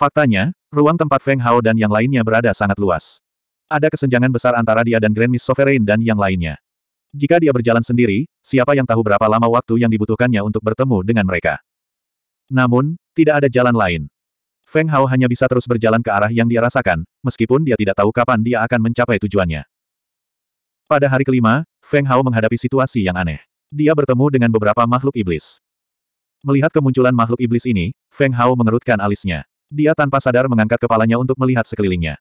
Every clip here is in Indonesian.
Faktanya, ruang tempat Feng Hao dan yang lainnya berada sangat luas. Ada kesenjangan besar antara dia dan Grand Miss Sovereign dan yang lainnya. Jika dia berjalan sendiri, siapa yang tahu berapa lama waktu yang dibutuhkannya untuk bertemu dengan mereka. Namun, tidak ada jalan lain. Feng Hao hanya bisa terus berjalan ke arah yang dia rasakan, meskipun dia tidak tahu kapan dia akan mencapai tujuannya. Pada hari kelima, Feng Hao menghadapi situasi yang aneh. Dia bertemu dengan beberapa makhluk iblis. Melihat kemunculan makhluk iblis ini, Feng Hao mengerutkan alisnya. Dia tanpa sadar mengangkat kepalanya untuk melihat sekelilingnya.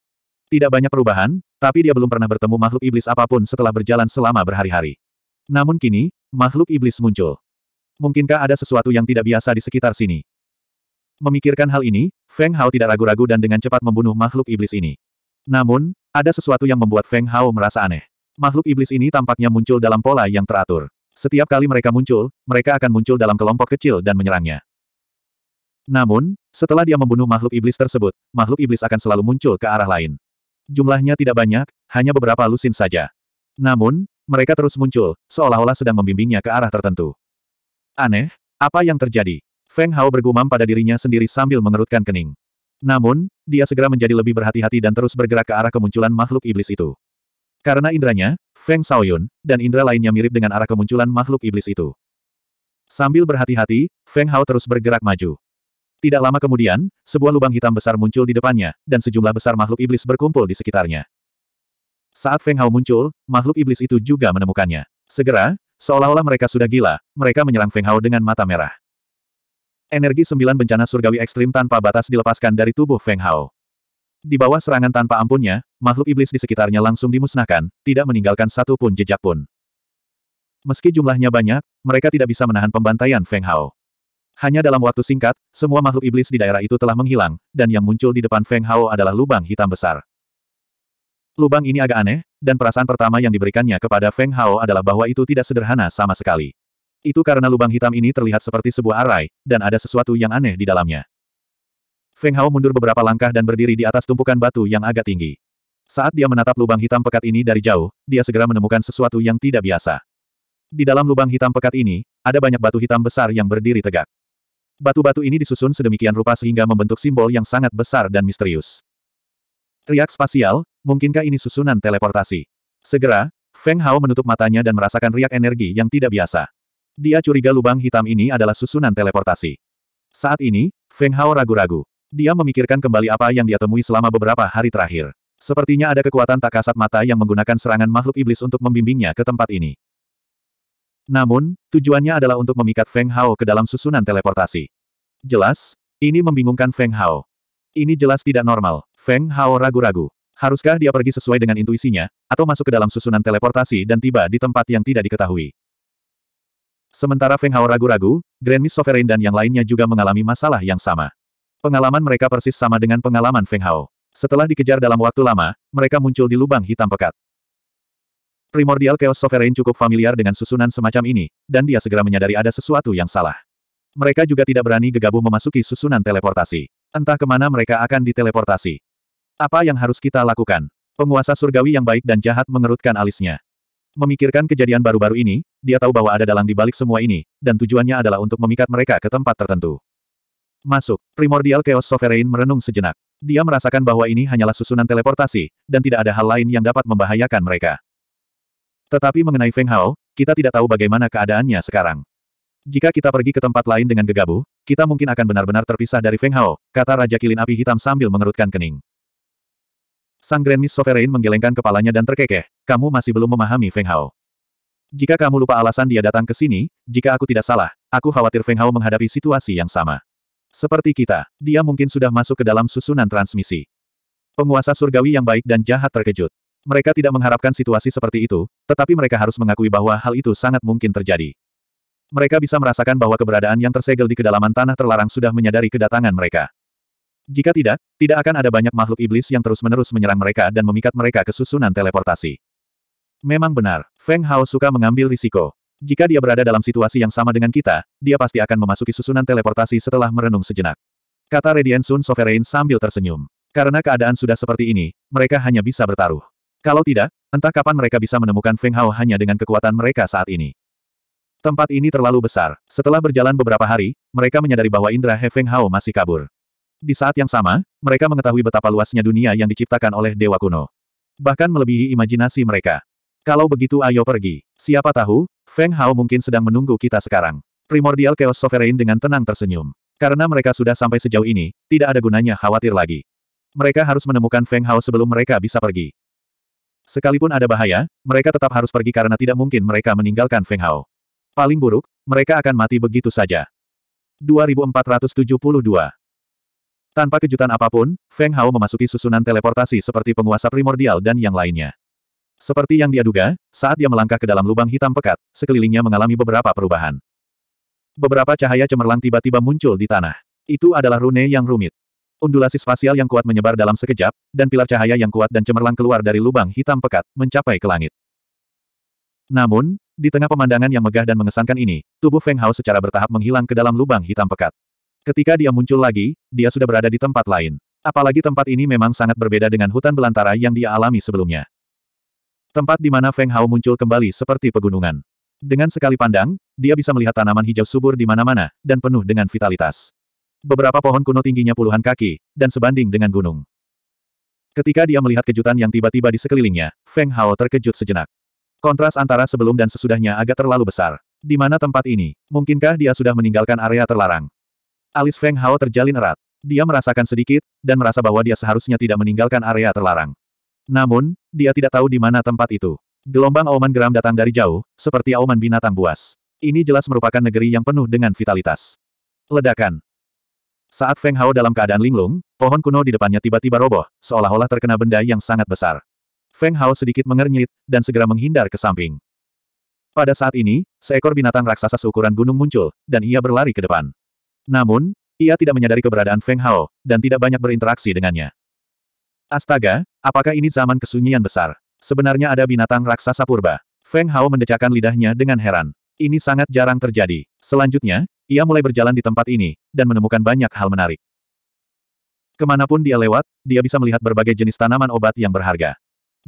Tidak banyak perubahan, tapi dia belum pernah bertemu makhluk iblis apapun setelah berjalan selama berhari-hari. Namun kini, makhluk iblis muncul. Mungkinkah ada sesuatu yang tidak biasa di sekitar sini? Memikirkan hal ini, Feng Hao tidak ragu-ragu dan dengan cepat membunuh makhluk iblis ini. Namun, ada sesuatu yang membuat Feng Hao merasa aneh. Makhluk iblis ini tampaknya muncul dalam pola yang teratur. Setiap kali mereka muncul, mereka akan muncul dalam kelompok kecil dan menyerangnya. Namun, setelah dia membunuh makhluk iblis tersebut, makhluk iblis akan selalu muncul ke arah lain. Jumlahnya tidak banyak, hanya beberapa lusin saja. Namun, mereka terus muncul, seolah-olah sedang membimbingnya ke arah tertentu. Aneh, apa yang terjadi? Feng Hao bergumam pada dirinya sendiri sambil mengerutkan kening. Namun, dia segera menjadi lebih berhati-hati dan terus bergerak ke arah kemunculan makhluk iblis itu. Karena indranya, Feng Shaoyun, dan indra lainnya mirip dengan arah kemunculan makhluk iblis itu. Sambil berhati-hati, Feng Hao terus bergerak maju. Tidak lama kemudian, sebuah lubang hitam besar muncul di depannya, dan sejumlah besar makhluk iblis berkumpul di sekitarnya. Saat Feng Hao muncul, makhluk iblis itu juga menemukannya. Segera, seolah-olah mereka sudah gila, mereka menyerang Feng Hao dengan mata merah. Energi sembilan bencana surgawi ekstrim tanpa batas dilepaskan dari tubuh Feng Hao. Di bawah serangan tanpa ampunnya, makhluk iblis di sekitarnya langsung dimusnahkan, tidak meninggalkan satu pun jejak pun. Meski jumlahnya banyak, mereka tidak bisa menahan pembantaian Feng Hao. Hanya dalam waktu singkat, semua makhluk iblis di daerah itu telah menghilang, dan yang muncul di depan Feng Hao adalah lubang hitam besar. Lubang ini agak aneh, dan perasaan pertama yang diberikannya kepada Feng Hao adalah bahwa itu tidak sederhana sama sekali. Itu karena lubang hitam ini terlihat seperti sebuah arai, dan ada sesuatu yang aneh di dalamnya. Feng Hao mundur beberapa langkah dan berdiri di atas tumpukan batu yang agak tinggi. Saat dia menatap lubang hitam pekat ini dari jauh, dia segera menemukan sesuatu yang tidak biasa. Di dalam lubang hitam pekat ini, ada banyak batu hitam besar yang berdiri tegak. Batu-batu ini disusun sedemikian rupa sehingga membentuk simbol yang sangat besar dan misterius. Riak spasial, mungkinkah ini susunan teleportasi? Segera, Feng Hao menutup matanya dan merasakan riak energi yang tidak biasa. Dia curiga lubang hitam ini adalah susunan teleportasi. Saat ini, Feng Hao ragu-ragu. Dia memikirkan kembali apa yang dia temui selama beberapa hari terakhir. Sepertinya ada kekuatan tak kasat mata yang menggunakan serangan makhluk iblis untuk membimbingnya ke tempat ini. Namun, tujuannya adalah untuk memikat Feng Hao ke dalam susunan teleportasi. Jelas, ini membingungkan Feng Hao. Ini jelas tidak normal. Feng Hao ragu-ragu. Haruskah dia pergi sesuai dengan intuisinya, atau masuk ke dalam susunan teleportasi dan tiba di tempat yang tidak diketahui? Sementara Feng Hao ragu-ragu, Grand Miss Sovereign dan yang lainnya juga mengalami masalah yang sama. Pengalaman mereka persis sama dengan pengalaman Feng Hao. Setelah dikejar dalam waktu lama, mereka muncul di lubang hitam pekat. Primordial Chaos Sovereign cukup familiar dengan susunan semacam ini, dan dia segera menyadari ada sesuatu yang salah. Mereka juga tidak berani gegabah memasuki susunan teleportasi. Entah kemana mereka akan diteleportasi. Apa yang harus kita lakukan? Penguasa surgawi yang baik dan jahat mengerutkan alisnya. Memikirkan kejadian baru-baru ini, dia tahu bahwa ada dalang di balik semua ini, dan tujuannya adalah untuk memikat mereka ke tempat tertentu. Masuk, Primordial Chaos Sovereign merenung sejenak. Dia merasakan bahwa ini hanyalah susunan teleportasi, dan tidak ada hal lain yang dapat membahayakan mereka. Tetapi mengenai Feng Hao, kita tidak tahu bagaimana keadaannya sekarang. Jika kita pergi ke tempat lain dengan gegabah, kita mungkin akan benar-benar terpisah dari Feng Hao, kata Raja Kilin Api Hitam sambil mengerutkan kening. Sang Grand Miss Sovereign menggelengkan kepalanya dan terkekeh, kamu masih belum memahami Feng Hao. Jika kamu lupa alasan dia datang ke sini, jika aku tidak salah, aku khawatir Feng Hao menghadapi situasi yang sama. Seperti kita, dia mungkin sudah masuk ke dalam susunan transmisi. Penguasa surgawi yang baik dan jahat terkejut. Mereka tidak mengharapkan situasi seperti itu, tetapi mereka harus mengakui bahwa hal itu sangat mungkin terjadi. Mereka bisa merasakan bahwa keberadaan yang tersegel di kedalaman tanah terlarang sudah menyadari kedatangan mereka. Jika tidak, tidak akan ada banyak makhluk iblis yang terus-menerus menyerang mereka dan memikat mereka ke susunan teleportasi. Memang benar, Feng Hao suka mengambil risiko. Jika dia berada dalam situasi yang sama dengan kita, dia pasti akan memasuki susunan teleportasi setelah merenung sejenak. Kata Radiant Sun Sovereign sambil tersenyum. Karena keadaan sudah seperti ini, mereka hanya bisa bertaruh. Kalau tidak, entah kapan mereka bisa menemukan Feng Hao hanya dengan kekuatan mereka saat ini. Tempat ini terlalu besar. Setelah berjalan beberapa hari, mereka menyadari bahwa Indra He Feng Hao masih kabur. Di saat yang sama, mereka mengetahui betapa luasnya dunia yang diciptakan oleh Dewa Kuno. Bahkan melebihi imajinasi mereka. Kalau begitu ayo pergi. Siapa tahu, Feng Hao mungkin sedang menunggu kita sekarang. Primordial Chaos Sovereign dengan tenang tersenyum. Karena mereka sudah sampai sejauh ini, tidak ada gunanya khawatir lagi. Mereka harus menemukan Feng Hao sebelum mereka bisa pergi. Sekalipun ada bahaya, mereka tetap harus pergi karena tidak mungkin mereka meninggalkan Feng Hao. Paling buruk, mereka akan mati begitu saja. 2472 Tanpa kejutan apapun, Feng Hao memasuki susunan teleportasi seperti penguasa primordial dan yang lainnya. Seperti yang dia duga, saat dia melangkah ke dalam lubang hitam pekat, sekelilingnya mengalami beberapa perubahan. Beberapa cahaya cemerlang tiba-tiba muncul di tanah. Itu adalah rune yang rumit. Undulasi spasial yang kuat menyebar dalam sekejap, dan pilar cahaya yang kuat dan cemerlang keluar dari lubang hitam pekat, mencapai ke langit. Namun, di tengah pemandangan yang megah dan mengesankan ini, tubuh Feng Hao secara bertahap menghilang ke dalam lubang hitam pekat. Ketika dia muncul lagi, dia sudah berada di tempat lain. Apalagi tempat ini memang sangat berbeda dengan hutan belantara yang dia alami sebelumnya. Tempat di mana Feng Hao muncul kembali seperti pegunungan. Dengan sekali pandang, dia bisa melihat tanaman hijau subur di mana-mana, dan penuh dengan vitalitas. Beberapa pohon kuno tingginya puluhan kaki, dan sebanding dengan gunung. Ketika dia melihat kejutan yang tiba-tiba di sekelilingnya, Feng Hao terkejut sejenak. Kontras antara sebelum dan sesudahnya agak terlalu besar. Di mana tempat ini? Mungkinkah dia sudah meninggalkan area terlarang? Alis Feng Hao terjalin erat. Dia merasakan sedikit, dan merasa bahwa dia seharusnya tidak meninggalkan area terlarang. Namun, dia tidak tahu di mana tempat itu. Gelombang auman geram datang dari jauh, seperti auman binatang buas. Ini jelas merupakan negeri yang penuh dengan vitalitas. Ledakan. Saat Feng Hao dalam keadaan linglung, pohon kuno di depannya tiba-tiba roboh, seolah-olah terkena benda yang sangat besar. Feng Hao sedikit mengernyit, dan segera menghindar ke samping. Pada saat ini, seekor binatang raksasa seukuran gunung muncul, dan ia berlari ke depan. Namun, ia tidak menyadari keberadaan Feng Hao, dan tidak banyak berinteraksi dengannya. Astaga, apakah ini zaman kesunyian besar? Sebenarnya ada binatang raksasa purba. Feng Hao mendecakkan lidahnya dengan heran. Ini sangat jarang terjadi. Selanjutnya, ia mulai berjalan di tempat ini, dan menemukan banyak hal menarik. Kemanapun dia lewat, dia bisa melihat berbagai jenis tanaman obat yang berharga.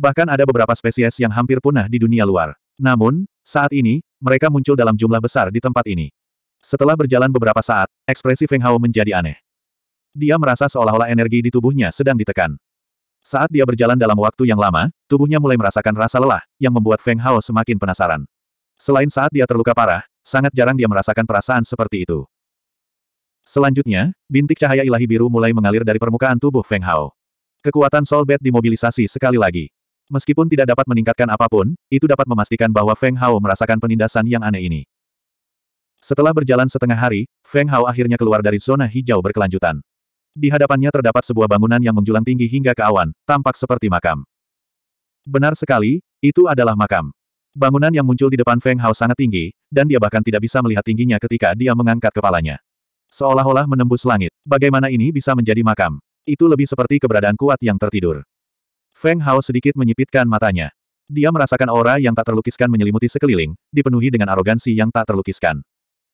Bahkan ada beberapa spesies yang hampir punah di dunia luar. Namun, saat ini, mereka muncul dalam jumlah besar di tempat ini. Setelah berjalan beberapa saat, ekspresi Feng Hao menjadi aneh. Dia merasa seolah-olah energi di tubuhnya sedang ditekan. Saat dia berjalan dalam waktu yang lama, tubuhnya mulai merasakan rasa lelah, yang membuat Feng Hao semakin penasaran. Selain saat dia terluka parah, sangat jarang dia merasakan perasaan seperti itu. Selanjutnya, bintik cahaya ilahi biru mulai mengalir dari permukaan tubuh Feng Hao. Kekuatan Soul Bat dimobilisasi sekali lagi. Meskipun tidak dapat meningkatkan apapun, itu dapat memastikan bahwa Feng Hao merasakan penindasan yang aneh ini. Setelah berjalan setengah hari, Feng Hao akhirnya keluar dari zona hijau berkelanjutan. Di hadapannya terdapat sebuah bangunan yang menjulang tinggi hingga ke awan, tampak seperti makam. Benar sekali, itu adalah makam. Bangunan yang muncul di depan Feng Hao sangat tinggi, dan dia bahkan tidak bisa melihat tingginya ketika dia mengangkat kepalanya. Seolah-olah menembus langit. Bagaimana ini bisa menjadi makam? Itu lebih seperti keberadaan kuat yang tertidur. Feng Hao sedikit menyipitkan matanya. Dia merasakan aura yang tak terlukiskan menyelimuti sekeliling, dipenuhi dengan arogansi yang tak terlukiskan.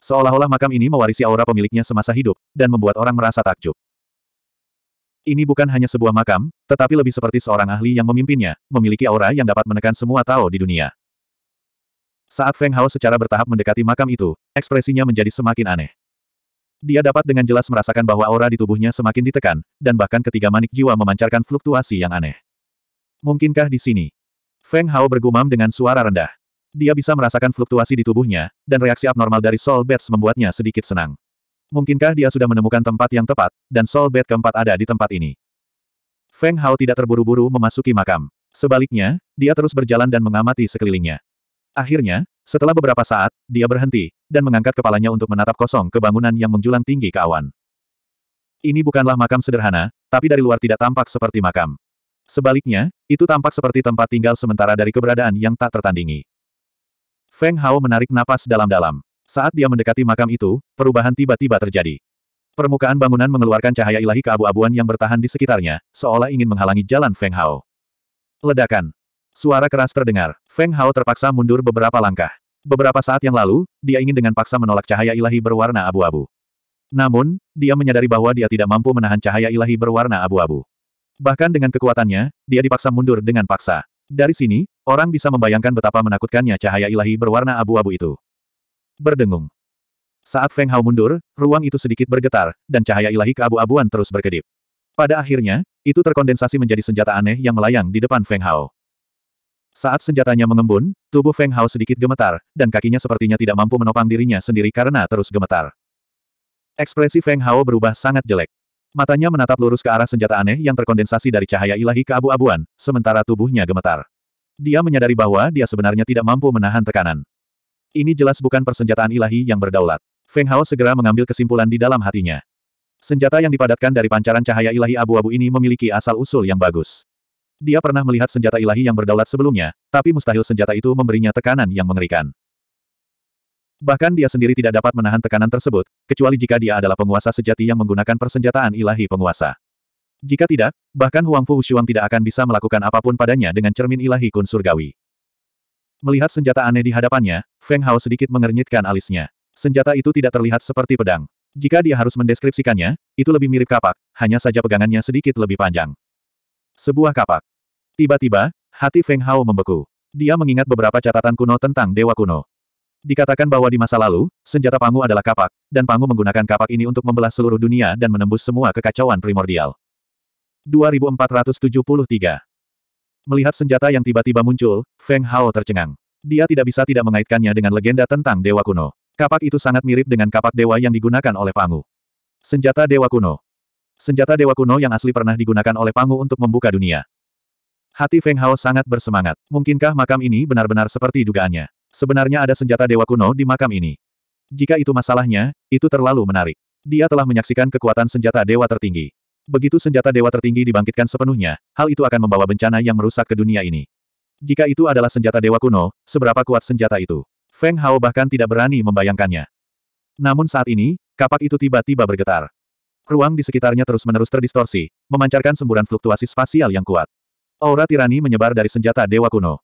Seolah-olah makam ini mewarisi aura pemiliknya semasa hidup, dan membuat orang merasa takjub. Ini bukan hanya sebuah makam, tetapi lebih seperti seorang ahli yang memimpinnya, memiliki aura yang dapat menekan semua Tao di dunia. Saat Feng Hao secara bertahap mendekati makam itu, ekspresinya menjadi semakin aneh. Dia dapat dengan jelas merasakan bahwa aura di tubuhnya semakin ditekan, dan bahkan ketiga manik jiwa memancarkan fluktuasi yang aneh. Mungkinkah di sini? Feng Hao bergumam dengan suara rendah. Dia bisa merasakan fluktuasi di tubuhnya, dan reaksi abnormal dari Soul Bats membuatnya sedikit senang. Mungkinkah dia sudah menemukan tempat yang tepat, dan Soul Bat keempat ada di tempat ini? Feng Hao tidak terburu-buru memasuki makam. Sebaliknya, dia terus berjalan dan mengamati sekelilingnya. Akhirnya, setelah beberapa saat, dia berhenti, dan mengangkat kepalanya untuk menatap kosong ke bangunan yang menjulang tinggi ke awan. Ini bukanlah makam sederhana, tapi dari luar tidak tampak seperti makam. Sebaliknya, itu tampak seperti tempat tinggal sementara dari keberadaan yang tak tertandingi. Feng Hao menarik napas dalam-dalam. Saat dia mendekati makam itu, perubahan tiba-tiba terjadi. Permukaan bangunan mengeluarkan cahaya ilahi keabu-abuan yang bertahan di sekitarnya, seolah ingin menghalangi jalan Feng Hao. Ledakan. Suara keras terdengar. Feng Hao terpaksa mundur beberapa langkah. Beberapa saat yang lalu, dia ingin dengan paksa menolak cahaya ilahi berwarna abu-abu. Namun, dia menyadari bahwa dia tidak mampu menahan cahaya ilahi berwarna abu-abu. Bahkan dengan kekuatannya, dia dipaksa mundur dengan paksa. Dari sini, orang bisa membayangkan betapa menakutkannya cahaya ilahi berwarna abu-abu itu. Berdengung. Saat Feng Hao mundur, ruang itu sedikit bergetar, dan cahaya ilahi keabu-abuan terus berkedip. Pada akhirnya, itu terkondensasi menjadi senjata aneh yang melayang di depan Feng Hao. Saat senjatanya mengembun, tubuh Feng Hao sedikit gemetar, dan kakinya sepertinya tidak mampu menopang dirinya sendiri karena terus gemetar. Ekspresi Feng Hao berubah sangat jelek. Matanya menatap lurus ke arah senjata aneh yang terkondensasi dari cahaya ilahi ke abu abuan sementara tubuhnya gemetar. Dia menyadari bahwa dia sebenarnya tidak mampu menahan tekanan. Ini jelas bukan persenjataan ilahi yang berdaulat. Feng Hao segera mengambil kesimpulan di dalam hatinya. Senjata yang dipadatkan dari pancaran cahaya ilahi abu-abu ini memiliki asal-usul yang bagus. Dia pernah melihat senjata ilahi yang berdaulat sebelumnya, tapi mustahil senjata itu memberinya tekanan yang mengerikan. Bahkan dia sendiri tidak dapat menahan tekanan tersebut, kecuali jika dia adalah penguasa sejati yang menggunakan persenjataan ilahi penguasa. Jika tidak, bahkan Huang Fu Shuang tidak akan bisa melakukan apapun padanya dengan cermin ilahi kun surgawi. Melihat senjata aneh di hadapannya, Feng Hao sedikit mengernyitkan alisnya. Senjata itu tidak terlihat seperti pedang. Jika dia harus mendeskripsikannya, itu lebih mirip kapak, hanya saja pegangannya sedikit lebih panjang. Sebuah kapak. Tiba-tiba, hati Feng Hao membeku. Dia mengingat beberapa catatan kuno tentang dewa kuno. Dikatakan bahwa di masa lalu, senjata Pangu adalah kapak, dan Pangu menggunakan kapak ini untuk membelah seluruh dunia dan menembus semua kekacauan primordial. 2473 Melihat senjata yang tiba-tiba muncul, Feng Hao tercengang. Dia tidak bisa tidak mengaitkannya dengan legenda tentang dewa kuno. Kapak itu sangat mirip dengan kapak dewa yang digunakan oleh Pangu. Senjata dewa kuno. Senjata dewa kuno yang asli pernah digunakan oleh Pangu untuk membuka dunia. Hati Feng Hao sangat bersemangat. Mungkinkah makam ini benar-benar seperti dugaannya? Sebenarnya ada senjata dewa kuno di makam ini. Jika itu masalahnya, itu terlalu menarik. Dia telah menyaksikan kekuatan senjata dewa tertinggi. Begitu senjata dewa tertinggi dibangkitkan sepenuhnya, hal itu akan membawa bencana yang merusak ke dunia ini. Jika itu adalah senjata dewa kuno, seberapa kuat senjata itu? Feng Hao bahkan tidak berani membayangkannya. Namun saat ini, kapak itu tiba-tiba bergetar ruang di sekitarnya terus-menerus terdistorsi, memancarkan semburan fluktuasi spasial yang kuat. Aura tirani menyebar dari senjata dewa kuno.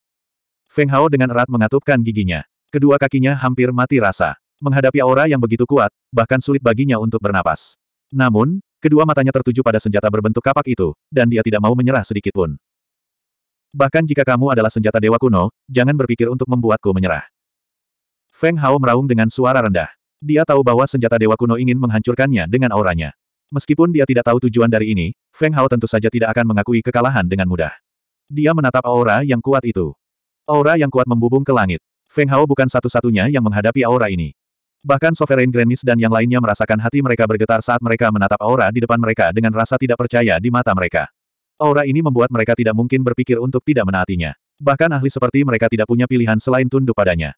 Feng Hao dengan erat mengatupkan giginya. Kedua kakinya hampir mati rasa. Menghadapi aura yang begitu kuat, bahkan sulit baginya untuk bernapas. Namun, kedua matanya tertuju pada senjata berbentuk kapak itu, dan dia tidak mau menyerah sedikitpun. Bahkan jika kamu adalah senjata dewa kuno, jangan berpikir untuk membuatku menyerah. Feng Hao meraung dengan suara rendah. Dia tahu bahwa senjata dewa kuno ingin menghancurkannya dengan auranya. Meskipun dia tidak tahu tujuan dari ini, Feng Hao tentu saja tidak akan mengakui kekalahan dengan mudah. Dia menatap aura yang kuat itu. Aura yang kuat membubung ke langit. Feng Hao bukan satu-satunya yang menghadapi aura ini. Bahkan Sovereign Granis dan yang lainnya merasakan hati mereka bergetar saat mereka menatap aura di depan mereka dengan rasa tidak percaya di mata mereka. Aura ini membuat mereka tidak mungkin berpikir untuk tidak menaatinya. Bahkan ahli seperti mereka tidak punya pilihan selain tunduk padanya.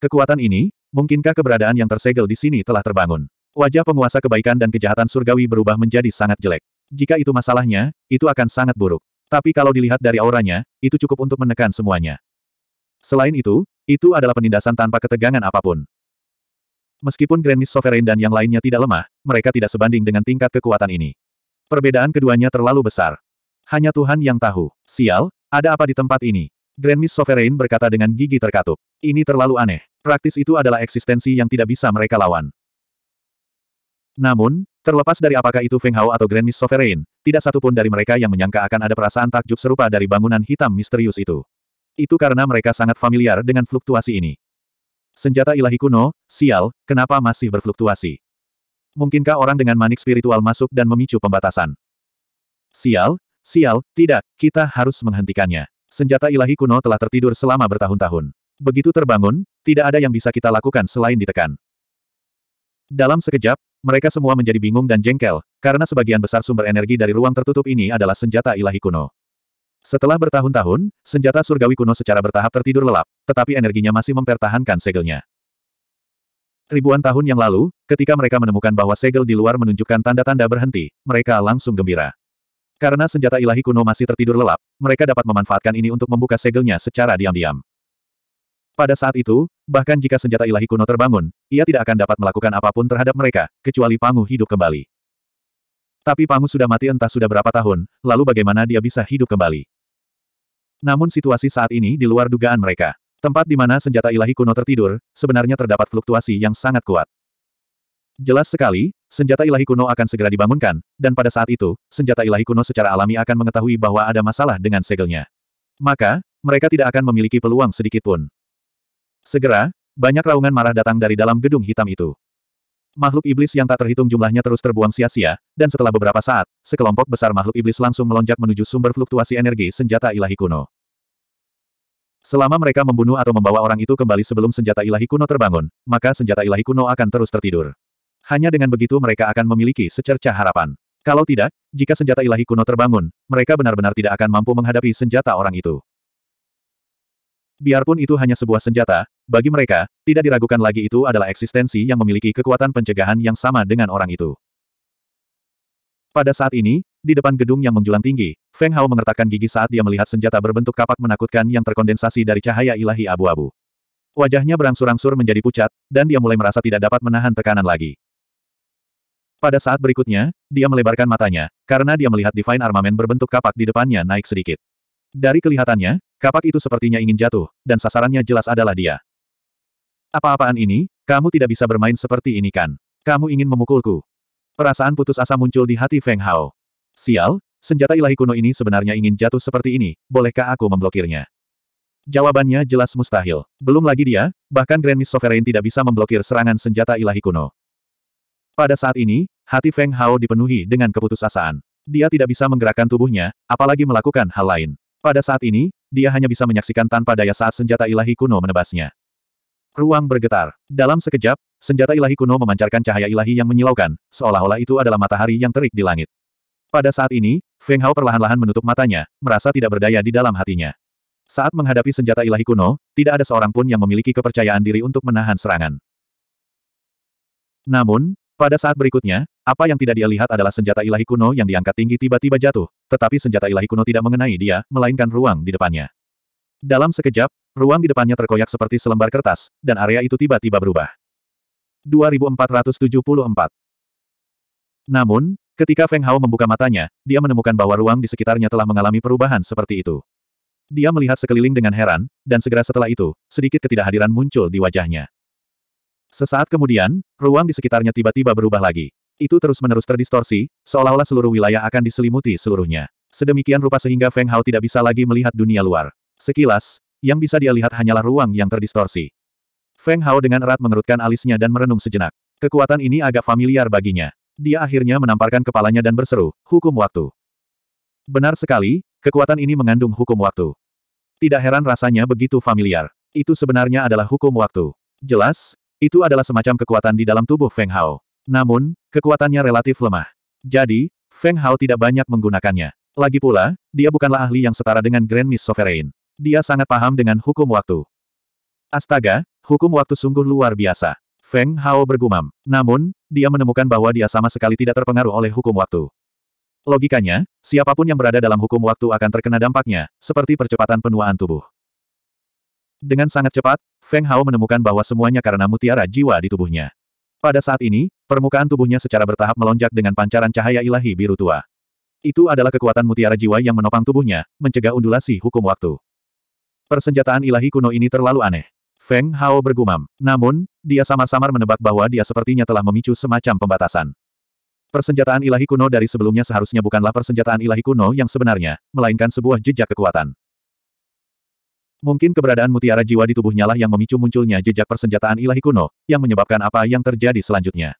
Kekuatan ini, mungkinkah keberadaan yang tersegel di sini telah terbangun? Wajah penguasa kebaikan dan kejahatan surgawi berubah menjadi sangat jelek. Jika itu masalahnya, itu akan sangat buruk. Tapi kalau dilihat dari auranya, itu cukup untuk menekan semuanya. Selain itu, itu adalah penindasan tanpa ketegangan apapun. Meskipun Grand Miss Sovereign dan yang lainnya tidak lemah, mereka tidak sebanding dengan tingkat kekuatan ini. Perbedaan keduanya terlalu besar. Hanya Tuhan yang tahu. Sial, ada apa di tempat ini? Grand Miss Sovereign berkata dengan gigi terkatup. Ini terlalu aneh. Praktis itu adalah eksistensi yang tidak bisa mereka lawan. Namun, terlepas dari apakah itu Feng Hao atau Grand Miss Sovereign, tidak satupun dari mereka yang menyangka akan ada perasaan takjub serupa dari bangunan hitam misterius itu. Itu karena mereka sangat familiar dengan fluktuasi ini. Senjata ilahi kuno, sial, kenapa masih berfluktuasi? Mungkinkah orang dengan manik spiritual masuk dan memicu pembatasan? Sial, sial, tidak, kita harus menghentikannya. Senjata ilahi kuno telah tertidur selama bertahun-tahun. Begitu terbangun, tidak ada yang bisa kita lakukan selain ditekan. Dalam sekejap, mereka semua menjadi bingung dan jengkel, karena sebagian besar sumber energi dari ruang tertutup ini adalah senjata ilahi kuno. Setelah bertahun-tahun, senjata surgawi kuno secara bertahap tertidur lelap, tetapi energinya masih mempertahankan segelnya. Ribuan tahun yang lalu, ketika mereka menemukan bahwa segel di luar menunjukkan tanda-tanda berhenti, mereka langsung gembira. Karena senjata ilahi kuno masih tertidur lelap, mereka dapat memanfaatkan ini untuk membuka segelnya secara diam-diam. Pada saat itu, bahkan jika senjata ilahi kuno terbangun, ia tidak akan dapat melakukan apapun terhadap mereka, kecuali Pangu hidup kembali. Tapi Pangu sudah mati entah sudah berapa tahun, lalu bagaimana dia bisa hidup kembali? Namun situasi saat ini di luar dugaan mereka. Tempat di mana senjata ilahi kuno tertidur, sebenarnya terdapat fluktuasi yang sangat kuat. Jelas sekali, senjata ilahi kuno akan segera dibangunkan, dan pada saat itu, senjata ilahi kuno secara alami akan mengetahui bahwa ada masalah dengan segelnya. Maka, mereka tidak akan memiliki peluang sedikitpun. Segera, banyak raungan marah datang dari dalam gedung hitam itu. Makhluk iblis yang tak terhitung jumlahnya terus terbuang sia-sia, dan setelah beberapa saat, sekelompok besar makhluk iblis langsung melonjak menuju sumber fluktuasi energi senjata ilahi kuno. Selama mereka membunuh atau membawa orang itu kembali sebelum senjata ilahi kuno terbangun, maka senjata ilahi kuno akan terus tertidur. Hanya dengan begitu mereka akan memiliki secercah harapan. Kalau tidak, jika senjata ilahi kuno terbangun, mereka benar-benar tidak akan mampu menghadapi senjata orang itu. Biarpun itu hanya sebuah senjata, bagi mereka, tidak diragukan lagi itu adalah eksistensi yang memiliki kekuatan pencegahan yang sama dengan orang itu. Pada saat ini, di depan gedung yang menjulang tinggi, Feng Hao mengertakkan gigi saat dia melihat senjata berbentuk kapak menakutkan yang terkondensasi dari cahaya ilahi abu-abu. Wajahnya berangsur-angsur menjadi pucat, dan dia mulai merasa tidak dapat menahan tekanan lagi. Pada saat berikutnya, dia melebarkan matanya, karena dia melihat Divine Armament berbentuk kapak di depannya naik sedikit. Dari kelihatannya, Kapak itu sepertinya ingin jatuh, dan sasarannya jelas adalah dia. Apa-apaan ini, kamu tidak bisa bermain seperti ini kan? Kamu ingin memukulku. Perasaan putus asa muncul di hati Feng Hao. Sial, senjata ilahi kuno ini sebenarnya ingin jatuh seperti ini, bolehkah aku memblokirnya? Jawabannya jelas mustahil. Belum lagi dia, bahkan Grand Miss Sovereign tidak bisa memblokir serangan senjata ilahi kuno. Pada saat ini, hati Feng Hao dipenuhi dengan keputusasaan. Dia tidak bisa menggerakkan tubuhnya, apalagi melakukan hal lain. Pada saat ini, dia hanya bisa menyaksikan tanpa daya saat senjata ilahi kuno menebasnya. Ruang bergetar. Dalam sekejap, senjata ilahi kuno memancarkan cahaya ilahi yang menyilaukan, seolah-olah itu adalah matahari yang terik di langit. Pada saat ini, Feng Hao perlahan-lahan menutup matanya, merasa tidak berdaya di dalam hatinya. Saat menghadapi senjata ilahi kuno, tidak ada seorang pun yang memiliki kepercayaan diri untuk menahan serangan. Namun, pada saat berikutnya, apa yang tidak dia lihat adalah senjata ilahi kuno yang diangkat tinggi tiba-tiba jatuh, tetapi senjata ilahi kuno tidak mengenai dia, melainkan ruang di depannya. Dalam sekejap, ruang di depannya terkoyak seperti selembar kertas, dan area itu tiba-tiba berubah. 2474 Namun, ketika Feng Hao membuka matanya, dia menemukan bahwa ruang di sekitarnya telah mengalami perubahan seperti itu. Dia melihat sekeliling dengan heran, dan segera setelah itu, sedikit ketidakhadiran muncul di wajahnya. Sesaat kemudian, ruang di sekitarnya tiba-tiba berubah lagi. Itu terus-menerus terdistorsi, seolah-olah seluruh wilayah akan diselimuti seluruhnya. Sedemikian rupa sehingga Feng Hao tidak bisa lagi melihat dunia luar. Sekilas, yang bisa dia lihat hanyalah ruang yang terdistorsi. Feng Hao dengan erat mengerutkan alisnya dan merenung sejenak. Kekuatan ini agak familiar baginya. Dia akhirnya menamparkan kepalanya dan berseru, hukum waktu. Benar sekali, kekuatan ini mengandung hukum waktu. Tidak heran rasanya begitu familiar. Itu sebenarnya adalah hukum waktu. Jelas, itu adalah semacam kekuatan di dalam tubuh Feng Hao. Namun, kekuatannya relatif lemah. Jadi, Feng Hao tidak banyak menggunakannya. Lagi pula, dia bukanlah ahli yang setara dengan Grand Miss Sovereign. Dia sangat paham dengan hukum waktu. Astaga, hukum waktu sungguh luar biasa. Feng Hao bergumam. Namun, dia menemukan bahwa dia sama sekali tidak terpengaruh oleh hukum waktu. Logikanya, siapapun yang berada dalam hukum waktu akan terkena dampaknya, seperti percepatan penuaan tubuh. Dengan sangat cepat, Feng Hao menemukan bahwa semuanya karena mutiara jiwa di tubuhnya. Pada saat ini, permukaan tubuhnya secara bertahap melonjak dengan pancaran cahaya ilahi biru tua. Itu adalah kekuatan mutiara jiwa yang menopang tubuhnya, mencegah undulasi hukum waktu. Persenjataan ilahi kuno ini terlalu aneh. Feng Hao bergumam. Namun, dia samar-samar menebak bahwa dia sepertinya telah memicu semacam pembatasan. Persenjataan ilahi kuno dari sebelumnya seharusnya bukanlah persenjataan ilahi kuno yang sebenarnya, melainkan sebuah jejak kekuatan. Mungkin keberadaan mutiara jiwa di tubuhnya lah yang memicu munculnya jejak persenjataan ilahi kuno, yang menyebabkan apa yang terjadi selanjutnya.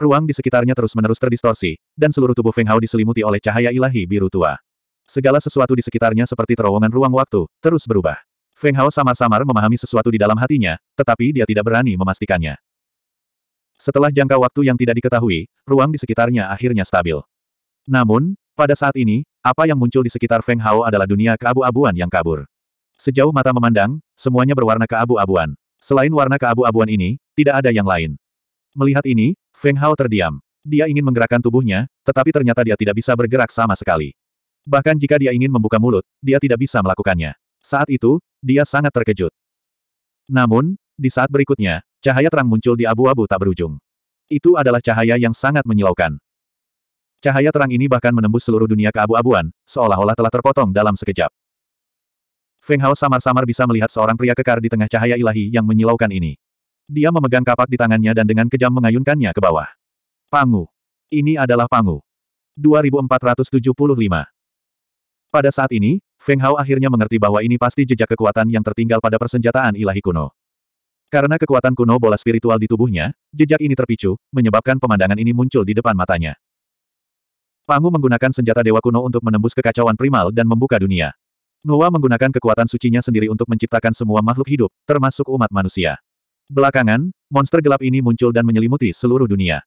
Ruang di sekitarnya terus-menerus terdistorsi, dan seluruh tubuh Feng Hao diselimuti oleh cahaya ilahi biru tua. Segala sesuatu di sekitarnya seperti terowongan ruang waktu, terus berubah. Feng Hao samar-samar memahami sesuatu di dalam hatinya, tetapi dia tidak berani memastikannya. Setelah jangka waktu yang tidak diketahui, ruang di sekitarnya akhirnya stabil. Namun, pada saat ini, apa yang muncul di sekitar Feng Hao adalah dunia keabu-abuan yang kabur. Sejauh mata memandang, semuanya berwarna keabu-abuan. Selain warna keabu-abuan ini, tidak ada yang lain. Melihat ini, Feng Hao terdiam. Dia ingin menggerakkan tubuhnya, tetapi ternyata dia tidak bisa bergerak sama sekali. Bahkan jika dia ingin membuka mulut, dia tidak bisa melakukannya. Saat itu, dia sangat terkejut. Namun, di saat berikutnya, cahaya terang muncul di abu-abu tak berujung. Itu adalah cahaya yang sangat menyilaukan. Cahaya terang ini bahkan menembus seluruh dunia keabu-abuan, seolah-olah telah terpotong dalam sekejap. Feng Hao samar-samar bisa melihat seorang pria kekar di tengah cahaya ilahi yang menyilaukan ini. Dia memegang kapak di tangannya dan dengan kejam mengayunkannya ke bawah. Pangu. Ini adalah Pangu. 2475. Pada saat ini, Feng Hao akhirnya mengerti bahwa ini pasti jejak kekuatan yang tertinggal pada persenjataan ilahi kuno. Karena kekuatan kuno bola spiritual di tubuhnya, jejak ini terpicu, menyebabkan pemandangan ini muncul di depan matanya. Pangu menggunakan senjata dewa kuno untuk menembus kekacauan primal dan membuka dunia. Noah menggunakan kekuatan sucinya sendiri untuk menciptakan semua makhluk hidup, termasuk umat manusia. Belakangan, monster gelap ini muncul dan menyelimuti seluruh dunia.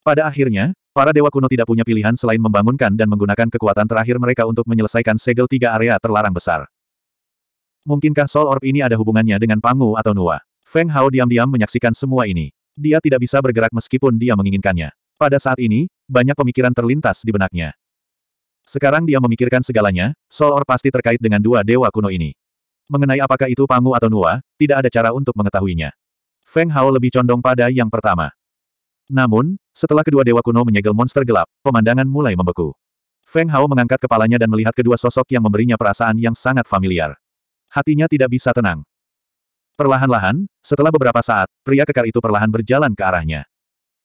Pada akhirnya, para dewa kuno tidak punya pilihan selain membangunkan dan menggunakan kekuatan terakhir mereka untuk menyelesaikan segel tiga area terlarang besar. Mungkinkah Soul Orb ini ada hubungannya dengan Pangu atau Nua? Feng Hao diam-diam menyaksikan semua ini. Dia tidak bisa bergerak meskipun dia menginginkannya. Pada saat ini, banyak pemikiran terlintas di benaknya. Sekarang dia memikirkan segalanya, Soul Or pasti terkait dengan dua dewa kuno ini. Mengenai apakah itu Pangu atau Nua, tidak ada cara untuk mengetahuinya. Feng Hao lebih condong pada yang pertama. Namun, setelah kedua dewa kuno menyegel monster gelap, pemandangan mulai membeku. Feng Hao mengangkat kepalanya dan melihat kedua sosok yang memberinya perasaan yang sangat familiar. Hatinya tidak bisa tenang. Perlahan-lahan, setelah beberapa saat, pria kekar itu perlahan berjalan ke arahnya.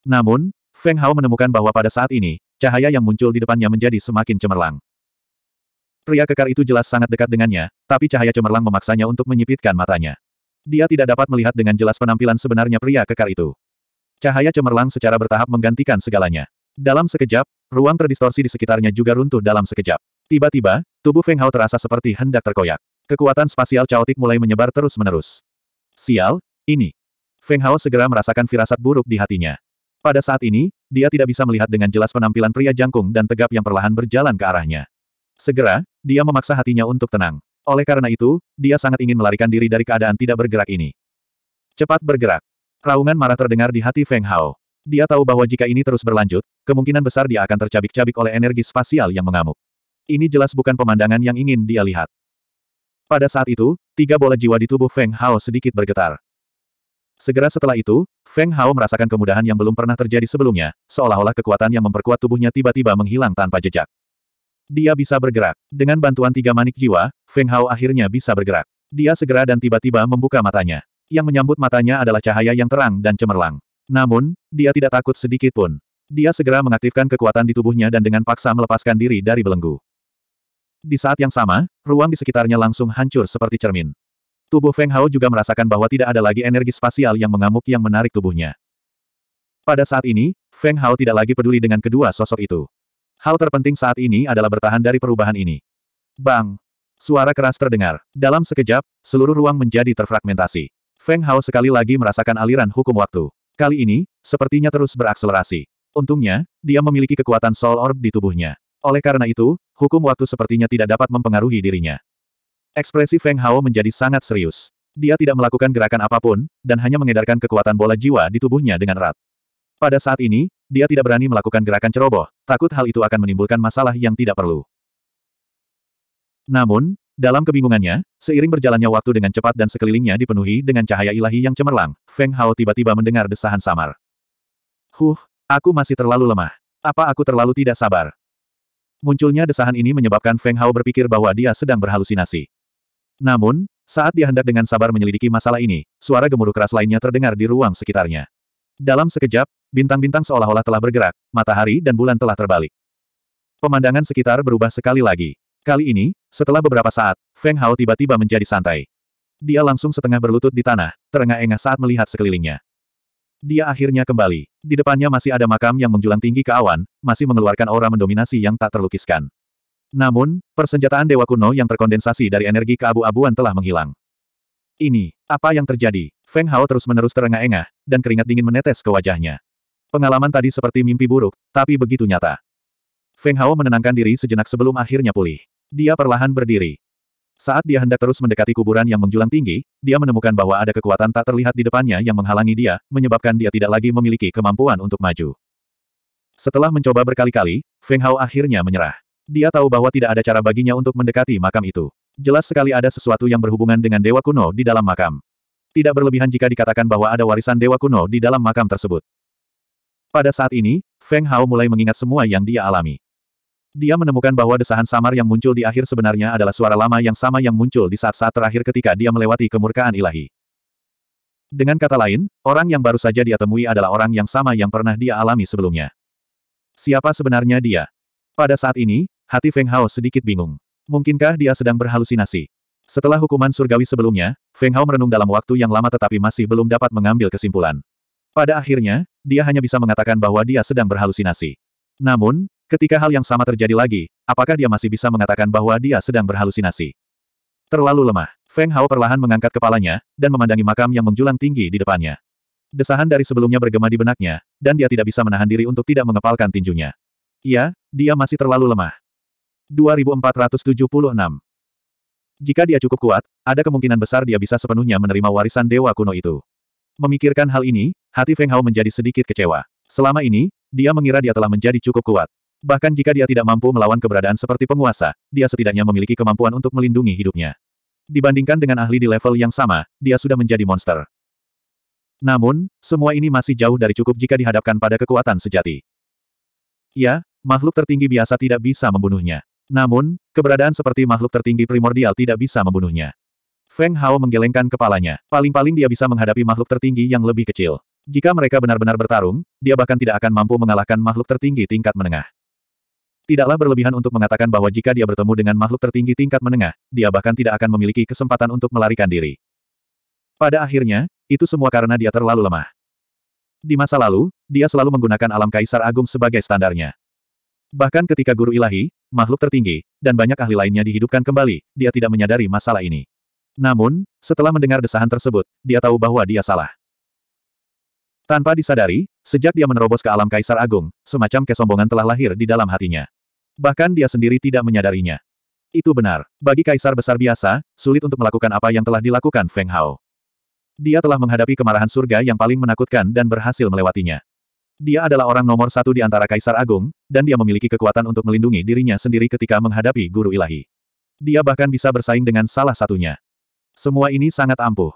Namun, Feng Hao menemukan bahwa pada saat ini, Cahaya yang muncul di depannya menjadi semakin cemerlang. Pria kekar itu jelas sangat dekat dengannya, tapi cahaya cemerlang memaksanya untuk menyipitkan matanya. Dia tidak dapat melihat dengan jelas penampilan sebenarnya pria kekar itu. Cahaya cemerlang secara bertahap menggantikan segalanya. Dalam sekejap, ruang terdistorsi di sekitarnya juga runtuh dalam sekejap. Tiba-tiba, tubuh Feng Hao terasa seperti hendak terkoyak. Kekuatan spasial caotik mulai menyebar terus-menerus. Sial, ini. Feng Hao segera merasakan firasat buruk di hatinya. Pada saat ini, dia tidak bisa melihat dengan jelas penampilan pria jangkung dan tegap yang perlahan berjalan ke arahnya. Segera, dia memaksa hatinya untuk tenang. Oleh karena itu, dia sangat ingin melarikan diri dari keadaan tidak bergerak ini. Cepat bergerak. Raungan marah terdengar di hati Feng Hao. Dia tahu bahwa jika ini terus berlanjut, kemungkinan besar dia akan tercabik-cabik oleh energi spasial yang mengamuk. Ini jelas bukan pemandangan yang ingin dia lihat. Pada saat itu, tiga bola jiwa di tubuh Feng Hao sedikit bergetar. Segera setelah itu, Feng Hao merasakan kemudahan yang belum pernah terjadi sebelumnya, seolah-olah kekuatan yang memperkuat tubuhnya tiba-tiba menghilang tanpa jejak. Dia bisa bergerak. Dengan bantuan tiga manik jiwa, Feng Hao akhirnya bisa bergerak. Dia segera dan tiba-tiba membuka matanya. Yang menyambut matanya adalah cahaya yang terang dan cemerlang. Namun, dia tidak takut sedikit pun. Dia segera mengaktifkan kekuatan di tubuhnya dan dengan paksa melepaskan diri dari belenggu. Di saat yang sama, ruang di sekitarnya langsung hancur seperti cermin. Tubuh Feng Hao juga merasakan bahwa tidak ada lagi energi spasial yang mengamuk yang menarik tubuhnya. Pada saat ini, Feng Hao tidak lagi peduli dengan kedua sosok itu. Hal terpenting saat ini adalah bertahan dari perubahan ini. Bang! Suara keras terdengar. Dalam sekejap, seluruh ruang menjadi terfragmentasi. Feng Hao sekali lagi merasakan aliran hukum waktu. Kali ini, sepertinya terus berakselerasi. Untungnya, dia memiliki kekuatan Soul Orb di tubuhnya. Oleh karena itu, hukum waktu sepertinya tidak dapat mempengaruhi dirinya. Ekspresi Feng Hao menjadi sangat serius. Dia tidak melakukan gerakan apapun, dan hanya mengedarkan kekuatan bola jiwa di tubuhnya dengan erat. Pada saat ini, dia tidak berani melakukan gerakan ceroboh, takut hal itu akan menimbulkan masalah yang tidak perlu. Namun, dalam kebingungannya, seiring berjalannya waktu dengan cepat dan sekelilingnya dipenuhi dengan cahaya ilahi yang cemerlang, Feng Hao tiba-tiba mendengar desahan samar. Huh, aku masih terlalu lemah. Apa aku terlalu tidak sabar? Munculnya desahan ini menyebabkan Feng Hao berpikir bahwa dia sedang berhalusinasi. Namun, saat dia hendak dengan sabar menyelidiki masalah ini, suara gemuruh keras lainnya terdengar di ruang sekitarnya. Dalam sekejap, bintang-bintang seolah-olah telah bergerak, matahari dan bulan telah terbalik. Pemandangan sekitar berubah sekali lagi. Kali ini, setelah beberapa saat, Feng Hao tiba-tiba menjadi santai. Dia langsung setengah berlutut di tanah, terengah-engah saat melihat sekelilingnya. Dia akhirnya kembali. Di depannya masih ada makam yang menjulang tinggi ke awan, masih mengeluarkan aura mendominasi yang tak terlukiskan. Namun, persenjataan dewa kuno yang terkondensasi dari energi keabu-abuan telah menghilang. Ini, apa yang terjadi? Feng Hao terus-menerus terengah-engah, dan keringat dingin menetes ke wajahnya. Pengalaman tadi seperti mimpi buruk, tapi begitu nyata. Feng Hao menenangkan diri sejenak sebelum akhirnya pulih. Dia perlahan berdiri. Saat dia hendak terus mendekati kuburan yang menjulang tinggi, dia menemukan bahwa ada kekuatan tak terlihat di depannya yang menghalangi dia, menyebabkan dia tidak lagi memiliki kemampuan untuk maju. Setelah mencoba berkali-kali, Feng Hao akhirnya menyerah. Dia tahu bahwa tidak ada cara baginya untuk mendekati makam itu. Jelas sekali ada sesuatu yang berhubungan dengan dewa kuno di dalam makam. Tidak berlebihan jika dikatakan bahwa ada warisan dewa kuno di dalam makam tersebut. Pada saat ini, Feng Hao mulai mengingat semua yang dia alami. Dia menemukan bahwa desahan samar yang muncul di akhir sebenarnya adalah suara lama yang sama yang muncul di saat-saat terakhir ketika dia melewati kemurkaan ilahi. Dengan kata lain, orang yang baru saja dia temui adalah orang yang sama yang pernah dia alami sebelumnya. Siapa sebenarnya dia? Pada saat ini, Hati Feng Hao sedikit bingung. Mungkinkah dia sedang berhalusinasi? Setelah hukuman surgawi sebelumnya, Feng Hao merenung dalam waktu yang lama tetapi masih belum dapat mengambil kesimpulan. Pada akhirnya, dia hanya bisa mengatakan bahwa dia sedang berhalusinasi. Namun, ketika hal yang sama terjadi lagi, apakah dia masih bisa mengatakan bahwa dia sedang berhalusinasi? Terlalu lemah, Feng Hao perlahan mengangkat kepalanya, dan memandangi makam yang menjulang tinggi di depannya. Desahan dari sebelumnya bergema di benaknya, dan dia tidak bisa menahan diri untuk tidak mengepalkan tinjunya. Iya, dia masih terlalu lemah. 2476. Jika dia cukup kuat, ada kemungkinan besar dia bisa sepenuhnya menerima warisan dewa kuno itu. Memikirkan hal ini, hati Feng Hao menjadi sedikit kecewa. Selama ini, dia mengira dia telah menjadi cukup kuat. Bahkan jika dia tidak mampu melawan keberadaan seperti penguasa, dia setidaknya memiliki kemampuan untuk melindungi hidupnya. Dibandingkan dengan ahli di level yang sama, dia sudah menjadi monster. Namun, semua ini masih jauh dari cukup jika dihadapkan pada kekuatan sejati. Ya, makhluk tertinggi biasa tidak bisa membunuhnya. Namun, keberadaan seperti makhluk tertinggi primordial tidak bisa membunuhnya. Feng Hao menggelengkan kepalanya. Paling-paling dia bisa menghadapi makhluk tertinggi yang lebih kecil. Jika mereka benar-benar bertarung, dia bahkan tidak akan mampu mengalahkan makhluk tertinggi tingkat menengah. Tidaklah berlebihan untuk mengatakan bahwa jika dia bertemu dengan makhluk tertinggi tingkat menengah, dia bahkan tidak akan memiliki kesempatan untuk melarikan diri. Pada akhirnya, itu semua karena dia terlalu lemah. Di masa lalu, dia selalu menggunakan alam kaisar agung sebagai standarnya. Bahkan ketika guru ilahi, makhluk tertinggi, dan banyak ahli lainnya dihidupkan kembali, dia tidak menyadari masalah ini. Namun, setelah mendengar desahan tersebut, dia tahu bahwa dia salah. Tanpa disadari, sejak dia menerobos ke alam Kaisar Agung, semacam kesombongan telah lahir di dalam hatinya. Bahkan dia sendiri tidak menyadarinya. Itu benar. Bagi kaisar besar biasa, sulit untuk melakukan apa yang telah dilakukan Feng Hao. Dia telah menghadapi kemarahan surga yang paling menakutkan dan berhasil melewatinya. Dia adalah orang nomor satu di antara Kaisar Agung, dan dia memiliki kekuatan untuk melindungi dirinya sendiri ketika menghadapi guru ilahi. Dia bahkan bisa bersaing dengan salah satunya. Semua ini sangat ampuh.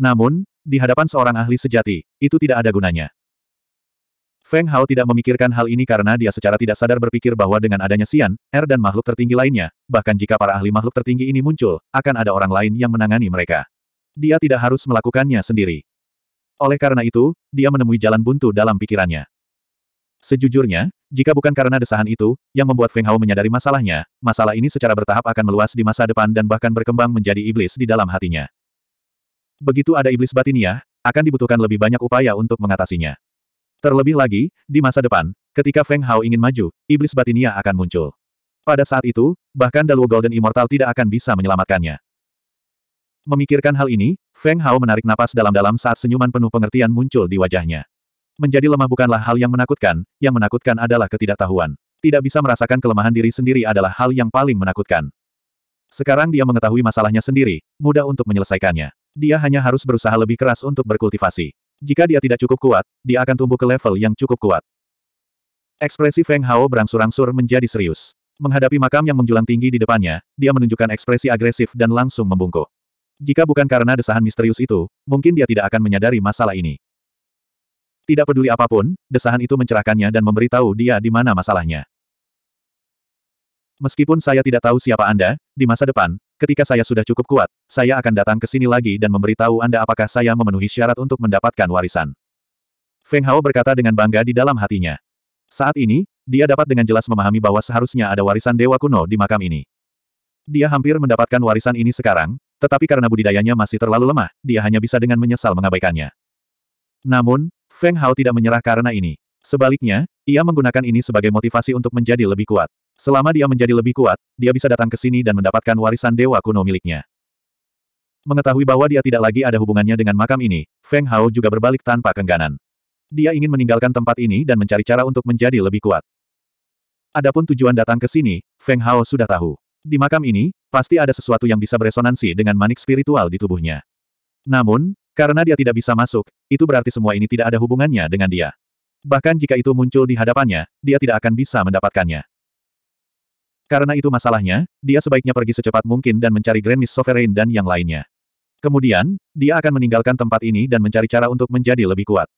Namun, di hadapan seorang ahli sejati, itu tidak ada gunanya. Feng Hao tidak memikirkan hal ini karena dia secara tidak sadar berpikir bahwa dengan adanya Xian, Er dan makhluk tertinggi lainnya, bahkan jika para ahli makhluk tertinggi ini muncul, akan ada orang lain yang menangani mereka. Dia tidak harus melakukannya sendiri. Oleh karena itu, dia menemui jalan buntu dalam pikirannya. Sejujurnya, jika bukan karena desahan itu, yang membuat Feng Hao menyadari masalahnya, masalah ini secara bertahap akan meluas di masa depan dan bahkan berkembang menjadi iblis di dalam hatinya. Begitu ada iblis batinia, akan dibutuhkan lebih banyak upaya untuk mengatasinya. Terlebih lagi, di masa depan, ketika Feng Hao ingin maju, iblis batinia akan muncul. Pada saat itu, bahkan Daluo Golden Immortal tidak akan bisa menyelamatkannya. Memikirkan hal ini, Feng Hao menarik napas dalam-dalam saat senyuman penuh pengertian muncul di wajahnya. Menjadi lemah bukanlah hal yang menakutkan, yang menakutkan adalah ketidaktahuan. Tidak bisa merasakan kelemahan diri sendiri adalah hal yang paling menakutkan. Sekarang dia mengetahui masalahnya sendiri, mudah untuk menyelesaikannya. Dia hanya harus berusaha lebih keras untuk berkultivasi. Jika dia tidak cukup kuat, dia akan tumbuh ke level yang cukup kuat. Ekspresi Feng Hao berangsur-angsur menjadi serius. Menghadapi makam yang menjulang tinggi di depannya, dia menunjukkan ekspresi agresif dan langsung membungkuk. Jika bukan karena desahan misterius itu, mungkin dia tidak akan menyadari masalah ini. Tidak peduli apapun, desahan itu mencerahkannya dan memberitahu dia di mana masalahnya. Meskipun saya tidak tahu siapa Anda, di masa depan, ketika saya sudah cukup kuat, saya akan datang ke sini lagi dan memberitahu Anda apakah saya memenuhi syarat untuk mendapatkan warisan. Feng Hao berkata dengan bangga di dalam hatinya. Saat ini, dia dapat dengan jelas memahami bahwa seharusnya ada warisan dewa kuno di makam ini. Dia hampir mendapatkan warisan ini sekarang, tetapi karena budidayanya masih terlalu lemah, dia hanya bisa dengan menyesal mengabaikannya. Namun, Feng Hao tidak menyerah karena ini. Sebaliknya, ia menggunakan ini sebagai motivasi untuk menjadi lebih kuat. Selama dia menjadi lebih kuat, dia bisa datang ke sini dan mendapatkan warisan dewa kuno miliknya. Mengetahui bahwa dia tidak lagi ada hubungannya dengan makam ini, Feng Hao juga berbalik tanpa kengganan. Dia ingin meninggalkan tempat ini dan mencari cara untuk menjadi lebih kuat. Adapun tujuan datang ke sini, Feng Hao sudah tahu. Di makam ini, pasti ada sesuatu yang bisa beresonansi dengan manik spiritual di tubuhnya. Namun, karena dia tidak bisa masuk, itu berarti semua ini tidak ada hubungannya dengan dia. Bahkan jika itu muncul di hadapannya, dia tidak akan bisa mendapatkannya. Karena itu masalahnya, dia sebaiknya pergi secepat mungkin dan mencari Grand Miss Sovereign dan yang lainnya. Kemudian, dia akan meninggalkan tempat ini dan mencari cara untuk menjadi lebih kuat.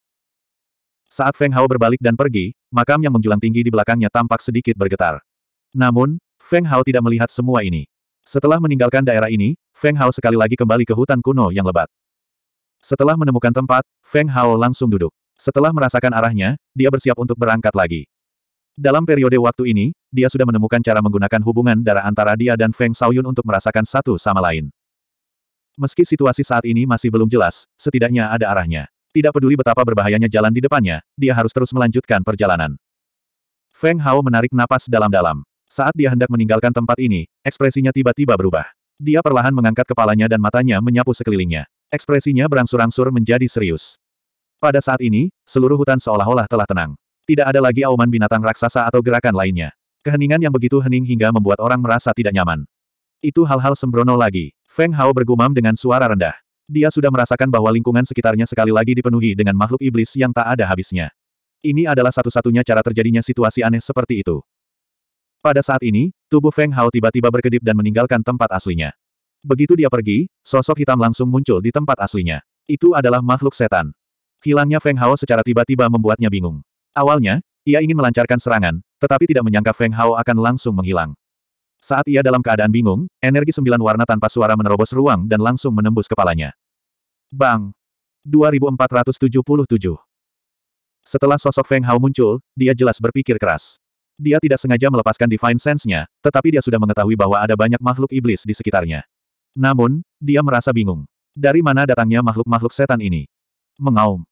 Saat Feng Hao berbalik dan pergi, makam yang menjulang tinggi di belakangnya tampak sedikit bergetar. Namun, Feng Hao tidak melihat semua ini. Setelah meninggalkan daerah ini, Feng Hao sekali lagi kembali ke hutan kuno yang lebat. Setelah menemukan tempat, Feng Hao langsung duduk. Setelah merasakan arahnya, dia bersiap untuk berangkat lagi. Dalam periode waktu ini, dia sudah menemukan cara menggunakan hubungan darah antara dia dan Feng Shaoyun untuk merasakan satu sama lain. Meski situasi saat ini masih belum jelas, setidaknya ada arahnya. Tidak peduli betapa berbahayanya jalan di depannya, dia harus terus melanjutkan perjalanan. Feng Hao menarik napas dalam-dalam. Saat dia hendak meninggalkan tempat ini, ekspresinya tiba-tiba berubah. Dia perlahan mengangkat kepalanya dan matanya menyapu sekelilingnya. Ekspresinya berangsur-angsur menjadi serius. Pada saat ini, seluruh hutan seolah-olah telah tenang. Tidak ada lagi auman binatang raksasa atau gerakan lainnya. Keheningan yang begitu hening hingga membuat orang merasa tidak nyaman. Itu hal-hal sembrono lagi. Feng Hao bergumam dengan suara rendah. Dia sudah merasakan bahwa lingkungan sekitarnya sekali lagi dipenuhi dengan makhluk iblis yang tak ada habisnya. Ini adalah satu-satunya cara terjadinya situasi aneh seperti itu. Pada saat ini, tubuh Feng Hao tiba-tiba berkedip dan meninggalkan tempat aslinya. Begitu dia pergi, sosok hitam langsung muncul di tempat aslinya. Itu adalah makhluk setan. Hilangnya Feng Hao secara tiba-tiba membuatnya bingung. Awalnya, ia ingin melancarkan serangan, tetapi tidak menyangka Feng Hao akan langsung menghilang. Saat ia dalam keadaan bingung, energi sembilan warna tanpa suara menerobos ruang dan langsung menembus kepalanya. Bang! 2477 Setelah sosok Feng Hao muncul, dia jelas berpikir keras. Dia tidak sengaja melepaskan Divine Sense-nya, tetapi dia sudah mengetahui bahwa ada banyak makhluk iblis di sekitarnya. Namun, dia merasa bingung. Dari mana datangnya makhluk-makhluk setan ini? Mengaum.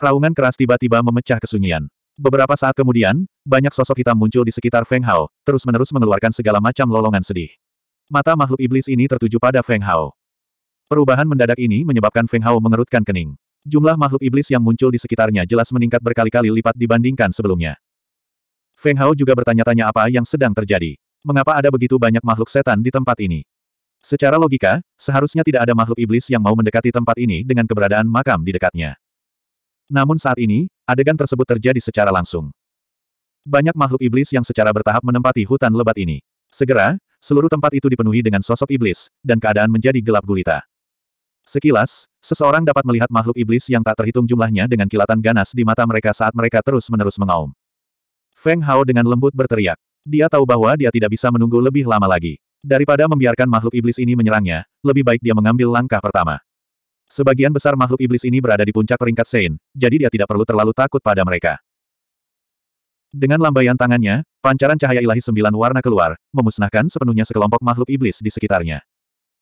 Raungan keras tiba-tiba memecah kesunyian. Beberapa saat kemudian, banyak sosok hitam muncul di sekitar Feng Hao, terus-menerus mengeluarkan segala macam lolongan sedih. Mata makhluk iblis ini tertuju pada Feng Hao. Perubahan mendadak ini menyebabkan Feng Hao mengerutkan kening. Jumlah makhluk iblis yang muncul di sekitarnya jelas meningkat berkali-kali lipat dibandingkan sebelumnya. Feng Hao juga bertanya-tanya apa yang sedang terjadi. Mengapa ada begitu banyak makhluk setan di tempat ini? Secara logika, seharusnya tidak ada makhluk iblis yang mau mendekati tempat ini dengan keberadaan makam di dekatnya. Namun saat ini, adegan tersebut terjadi secara langsung. Banyak makhluk iblis yang secara bertahap menempati hutan lebat ini. Segera, seluruh tempat itu dipenuhi dengan sosok iblis, dan keadaan menjadi gelap gulita. Sekilas, seseorang dapat melihat makhluk iblis yang tak terhitung jumlahnya dengan kilatan ganas di mata mereka saat mereka terus-menerus mengaum. Feng Hao dengan lembut berteriak. Dia tahu bahwa dia tidak bisa menunggu lebih lama lagi. Daripada membiarkan makhluk iblis ini menyerangnya, lebih baik dia mengambil langkah pertama. Sebagian besar makhluk iblis ini berada di puncak peringkat Sein, jadi dia tidak perlu terlalu takut pada mereka. Dengan lambaian tangannya, pancaran cahaya ilahi sembilan warna keluar, memusnahkan sepenuhnya sekelompok makhluk iblis di sekitarnya.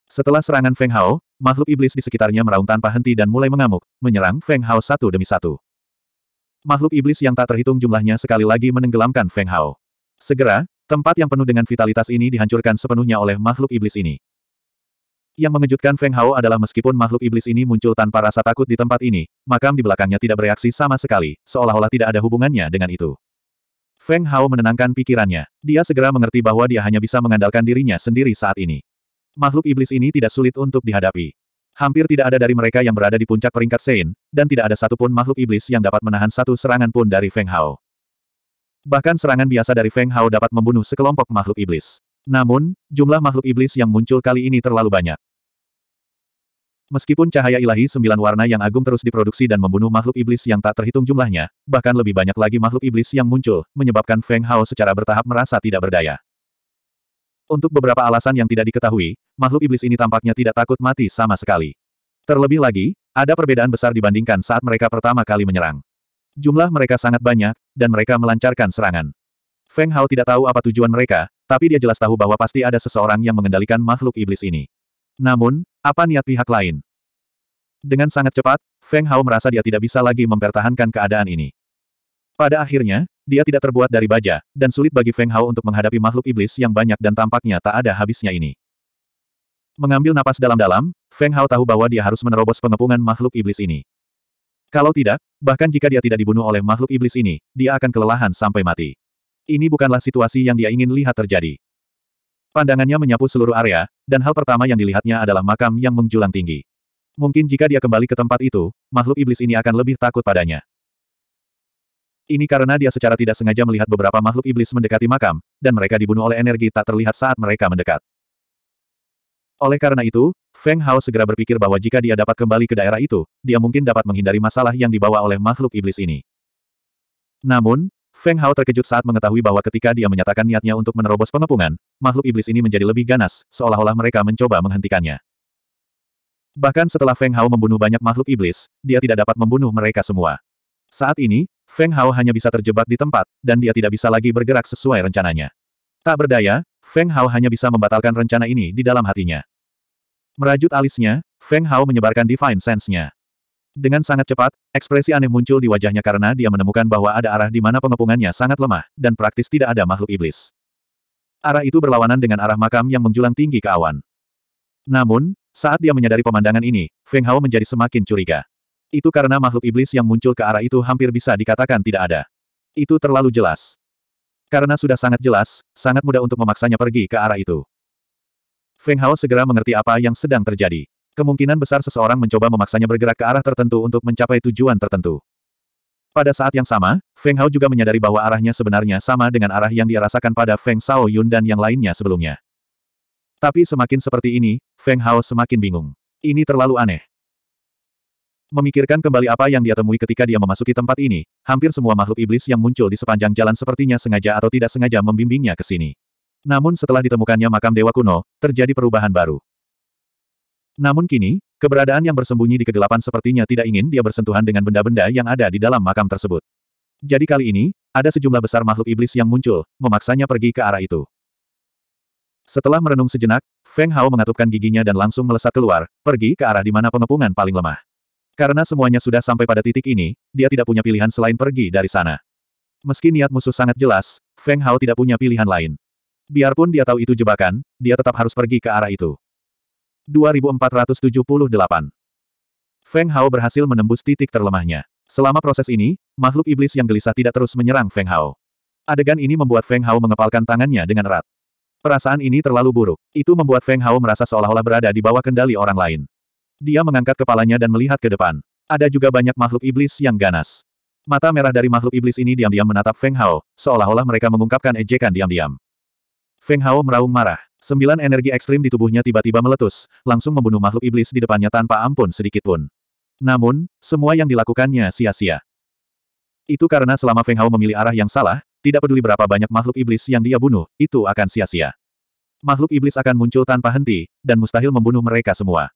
Setelah serangan Feng Hao, makhluk iblis di sekitarnya meraung tanpa henti dan mulai mengamuk, menyerang Feng Hao satu demi satu. Makhluk iblis yang tak terhitung jumlahnya sekali lagi menenggelamkan Feng Hao. Segera, tempat yang penuh dengan vitalitas ini dihancurkan sepenuhnya oleh makhluk iblis ini. Yang mengejutkan Feng Hao adalah meskipun makhluk iblis ini muncul tanpa rasa takut di tempat ini, makam di belakangnya tidak bereaksi sama sekali, seolah-olah tidak ada hubungannya dengan itu. Feng Hao menenangkan pikirannya. Dia segera mengerti bahwa dia hanya bisa mengandalkan dirinya sendiri saat ini. Makhluk iblis ini tidak sulit untuk dihadapi. Hampir tidak ada dari mereka yang berada di puncak peringkat Sein, dan tidak ada satupun makhluk iblis yang dapat menahan satu serangan pun dari Feng Hao. Bahkan serangan biasa dari Feng Hao dapat membunuh sekelompok makhluk iblis. Namun, jumlah makhluk iblis yang muncul kali ini terlalu banyak. Meskipun cahaya ilahi sembilan warna yang agung terus diproduksi dan membunuh makhluk iblis yang tak terhitung jumlahnya, bahkan lebih banyak lagi makhluk iblis yang muncul, menyebabkan Feng Hao secara bertahap merasa tidak berdaya. Untuk beberapa alasan yang tidak diketahui, makhluk iblis ini tampaknya tidak takut mati sama sekali. Terlebih lagi, ada perbedaan besar dibandingkan saat mereka pertama kali menyerang. Jumlah mereka sangat banyak, dan mereka melancarkan serangan. Feng Hao tidak tahu apa tujuan mereka, tapi dia jelas tahu bahwa pasti ada seseorang yang mengendalikan makhluk iblis ini. Namun, apa niat pihak lain? Dengan sangat cepat, Feng Hao merasa dia tidak bisa lagi mempertahankan keadaan ini. Pada akhirnya, dia tidak terbuat dari baja, dan sulit bagi Feng Hao untuk menghadapi makhluk iblis yang banyak dan tampaknya tak ada habisnya ini. Mengambil napas dalam-dalam, Feng Hao tahu bahwa dia harus menerobos pengepungan makhluk iblis ini. Kalau tidak, bahkan jika dia tidak dibunuh oleh makhluk iblis ini, dia akan kelelahan sampai mati. Ini bukanlah situasi yang dia ingin lihat terjadi. Pandangannya menyapu seluruh area, dan hal pertama yang dilihatnya adalah makam yang menjulang tinggi. Mungkin jika dia kembali ke tempat itu, makhluk iblis ini akan lebih takut padanya. Ini karena dia secara tidak sengaja melihat beberapa makhluk iblis mendekati makam, dan mereka dibunuh oleh energi tak terlihat saat mereka mendekat. Oleh karena itu, Feng Hao segera berpikir bahwa jika dia dapat kembali ke daerah itu, dia mungkin dapat menghindari masalah yang dibawa oleh makhluk iblis ini. Namun, Feng Hao terkejut saat mengetahui bahwa ketika dia menyatakan niatnya untuk menerobos pengepungan, makhluk iblis ini menjadi lebih ganas, seolah-olah mereka mencoba menghentikannya. Bahkan setelah Feng Hao membunuh banyak makhluk iblis, dia tidak dapat membunuh mereka semua. Saat ini, Feng Hao hanya bisa terjebak di tempat, dan dia tidak bisa lagi bergerak sesuai rencananya. Tak berdaya, Feng Hao hanya bisa membatalkan rencana ini di dalam hatinya. Merajut alisnya, Feng Hao menyebarkan Divine Sense-nya. Dengan sangat cepat, ekspresi aneh muncul di wajahnya karena dia menemukan bahwa ada arah di mana pengepungannya sangat lemah, dan praktis tidak ada makhluk iblis. Arah itu berlawanan dengan arah makam yang menjulang tinggi ke awan. Namun, saat dia menyadari pemandangan ini, Feng Hao menjadi semakin curiga. Itu karena makhluk iblis yang muncul ke arah itu hampir bisa dikatakan tidak ada. Itu terlalu jelas. Karena sudah sangat jelas, sangat mudah untuk memaksanya pergi ke arah itu. Feng Hao segera mengerti apa yang sedang terjadi. Kemungkinan besar seseorang mencoba memaksanya bergerak ke arah tertentu untuk mencapai tujuan tertentu. Pada saat yang sama, Feng Hao juga menyadari bahwa arahnya sebenarnya sama dengan arah yang dia rasakan pada Feng Shao Yun dan yang lainnya sebelumnya. Tapi semakin seperti ini, Feng Hao semakin bingung. Ini terlalu aneh. Memikirkan kembali apa yang dia temui ketika dia memasuki tempat ini, hampir semua makhluk iblis yang muncul di sepanjang jalan sepertinya sengaja atau tidak sengaja membimbingnya ke sini. Namun setelah ditemukannya makam dewa kuno, terjadi perubahan baru. Namun kini, keberadaan yang bersembunyi di kegelapan sepertinya tidak ingin dia bersentuhan dengan benda-benda yang ada di dalam makam tersebut. Jadi kali ini, ada sejumlah besar makhluk iblis yang muncul, memaksanya pergi ke arah itu. Setelah merenung sejenak, Feng Hao mengatupkan giginya dan langsung melesat keluar, pergi ke arah di mana pengepungan paling lemah. Karena semuanya sudah sampai pada titik ini, dia tidak punya pilihan selain pergi dari sana. Meski niat musuh sangat jelas, Feng Hao tidak punya pilihan lain. Biarpun dia tahu itu jebakan, dia tetap harus pergi ke arah itu. 2478 Feng Hao berhasil menembus titik terlemahnya. Selama proses ini, makhluk iblis yang gelisah tidak terus menyerang Feng Hao. Adegan ini membuat Feng Hao mengepalkan tangannya dengan erat. Perasaan ini terlalu buruk. Itu membuat Feng Hao merasa seolah-olah berada di bawah kendali orang lain. Dia mengangkat kepalanya dan melihat ke depan. Ada juga banyak makhluk iblis yang ganas. Mata merah dari makhluk iblis ini diam-diam menatap Feng Hao, seolah-olah mereka mengungkapkan ejekan diam-diam. Feng Hao meraung marah. Sembilan energi ekstrim di tubuhnya tiba-tiba meletus, langsung membunuh makhluk iblis di depannya tanpa ampun sedikitpun. Namun, semua yang dilakukannya sia-sia. Itu karena selama Feng Hao memilih arah yang salah, tidak peduli berapa banyak makhluk iblis yang dia bunuh, itu akan sia-sia. Makhluk iblis akan muncul tanpa henti, dan mustahil membunuh mereka semua.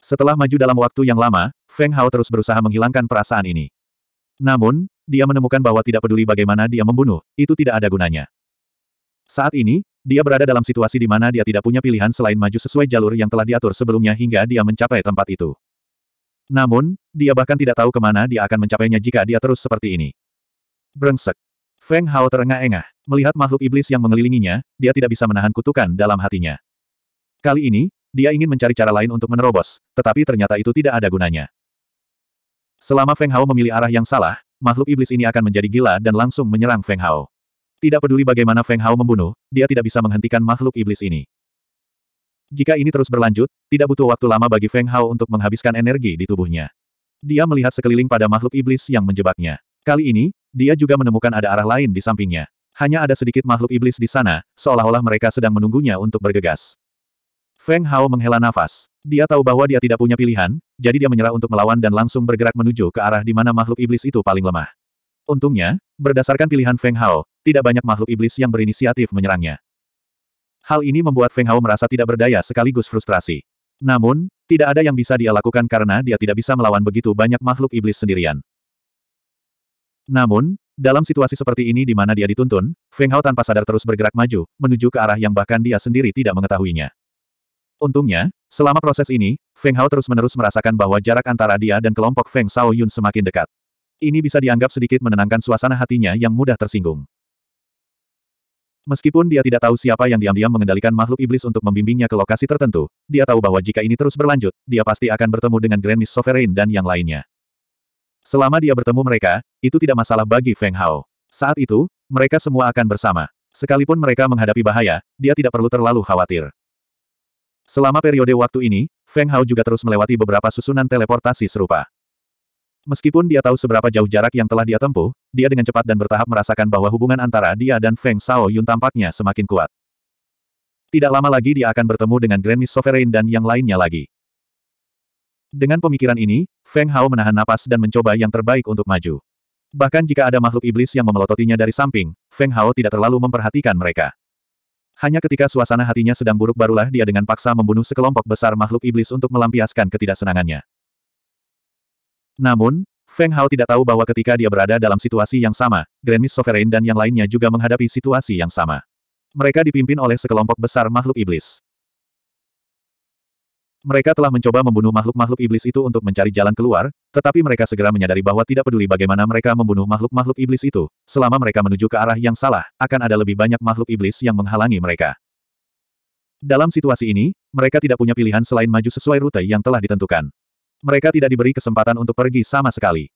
Setelah maju dalam waktu yang lama, Feng Hao terus berusaha menghilangkan perasaan ini. Namun, dia menemukan bahwa tidak peduli bagaimana dia membunuh, itu tidak ada gunanya. Saat ini, dia berada dalam situasi di mana dia tidak punya pilihan selain maju sesuai jalur yang telah diatur sebelumnya hingga dia mencapai tempat itu. Namun, dia bahkan tidak tahu kemana dia akan mencapainya jika dia terus seperti ini. Brengsek. Feng Hao terengah-engah. Melihat makhluk iblis yang mengelilinginya, dia tidak bisa menahan kutukan dalam hatinya. Kali ini, dia ingin mencari cara lain untuk menerobos, tetapi ternyata itu tidak ada gunanya. Selama Feng Hao memilih arah yang salah, makhluk iblis ini akan menjadi gila dan langsung menyerang Feng Hao. Tidak peduli bagaimana Feng Hao membunuh, dia tidak bisa menghentikan makhluk iblis ini. Jika ini terus berlanjut, tidak butuh waktu lama bagi Feng Hao untuk menghabiskan energi di tubuhnya. Dia melihat sekeliling pada makhluk iblis yang menjebaknya. Kali ini, dia juga menemukan ada arah lain di sampingnya. Hanya ada sedikit makhluk iblis di sana, seolah-olah mereka sedang menunggunya untuk bergegas. Feng Hao menghela nafas. Dia tahu bahwa dia tidak punya pilihan, jadi dia menyerah untuk melawan dan langsung bergerak menuju ke arah di mana makhluk iblis itu paling lemah. Untungnya, berdasarkan pilihan Feng Hao, tidak banyak makhluk iblis yang berinisiatif menyerangnya. Hal ini membuat Feng Hao merasa tidak berdaya sekaligus frustrasi. Namun, tidak ada yang bisa dia lakukan karena dia tidak bisa melawan begitu banyak makhluk iblis sendirian. Namun, dalam situasi seperti ini di mana dia dituntun, Feng Hao tanpa sadar terus bergerak maju, menuju ke arah yang bahkan dia sendiri tidak mengetahuinya. Untungnya, selama proses ini, Feng Hao terus-menerus merasakan bahwa jarak antara dia dan kelompok Feng Shao Yun semakin dekat. Ini bisa dianggap sedikit menenangkan suasana hatinya yang mudah tersinggung. Meskipun dia tidak tahu siapa yang diam-diam mengendalikan makhluk iblis untuk membimbingnya ke lokasi tertentu, dia tahu bahwa jika ini terus berlanjut, dia pasti akan bertemu dengan Grand Miss Sovereign dan yang lainnya. Selama dia bertemu mereka, itu tidak masalah bagi Feng Hao. Saat itu, mereka semua akan bersama. Sekalipun mereka menghadapi bahaya, dia tidak perlu terlalu khawatir. Selama periode waktu ini, Feng Hao juga terus melewati beberapa susunan teleportasi serupa. Meskipun dia tahu seberapa jauh jarak yang telah dia tempuh, dia dengan cepat dan bertahap merasakan bahwa hubungan antara dia dan Feng Shao Yun tampaknya semakin kuat. Tidak lama lagi dia akan bertemu dengan Grand Miss Sovereign dan yang lainnya lagi. Dengan pemikiran ini, Feng Hao menahan napas dan mencoba yang terbaik untuk maju. Bahkan jika ada makhluk iblis yang memelototinya dari samping, Feng Hao tidak terlalu memperhatikan mereka. Hanya ketika suasana hatinya sedang buruk barulah dia dengan paksa membunuh sekelompok besar makhluk iblis untuk melampiaskan ketidaksenangannya. Namun, Feng Hao tidak tahu bahwa ketika dia berada dalam situasi yang sama, Grand Miss Sovereign dan yang lainnya juga menghadapi situasi yang sama. Mereka dipimpin oleh sekelompok besar makhluk iblis. Mereka telah mencoba membunuh makhluk-makhluk iblis itu untuk mencari jalan keluar, tetapi mereka segera menyadari bahwa tidak peduli bagaimana mereka membunuh makhluk-makhluk iblis itu, selama mereka menuju ke arah yang salah, akan ada lebih banyak makhluk iblis yang menghalangi mereka. Dalam situasi ini, mereka tidak punya pilihan selain maju sesuai rute yang telah ditentukan. Mereka tidak diberi kesempatan untuk pergi sama sekali.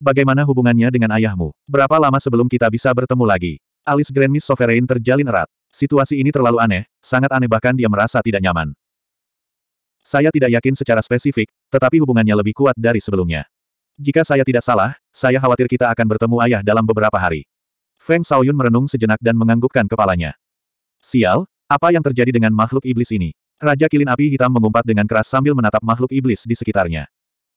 Bagaimana hubungannya dengan ayahmu? Berapa lama sebelum kita bisa bertemu lagi? Alis Grand Miss Sovereign terjalin erat. Situasi ini terlalu aneh, sangat aneh bahkan dia merasa tidak nyaman. Saya tidak yakin secara spesifik, tetapi hubungannya lebih kuat dari sebelumnya. Jika saya tidak salah, saya khawatir kita akan bertemu ayah dalam beberapa hari. Feng Shaoyun merenung sejenak dan menganggukkan kepalanya. Sial, apa yang terjadi dengan makhluk iblis ini? Raja Kilin Api Hitam mengumpat dengan keras sambil menatap makhluk iblis di sekitarnya.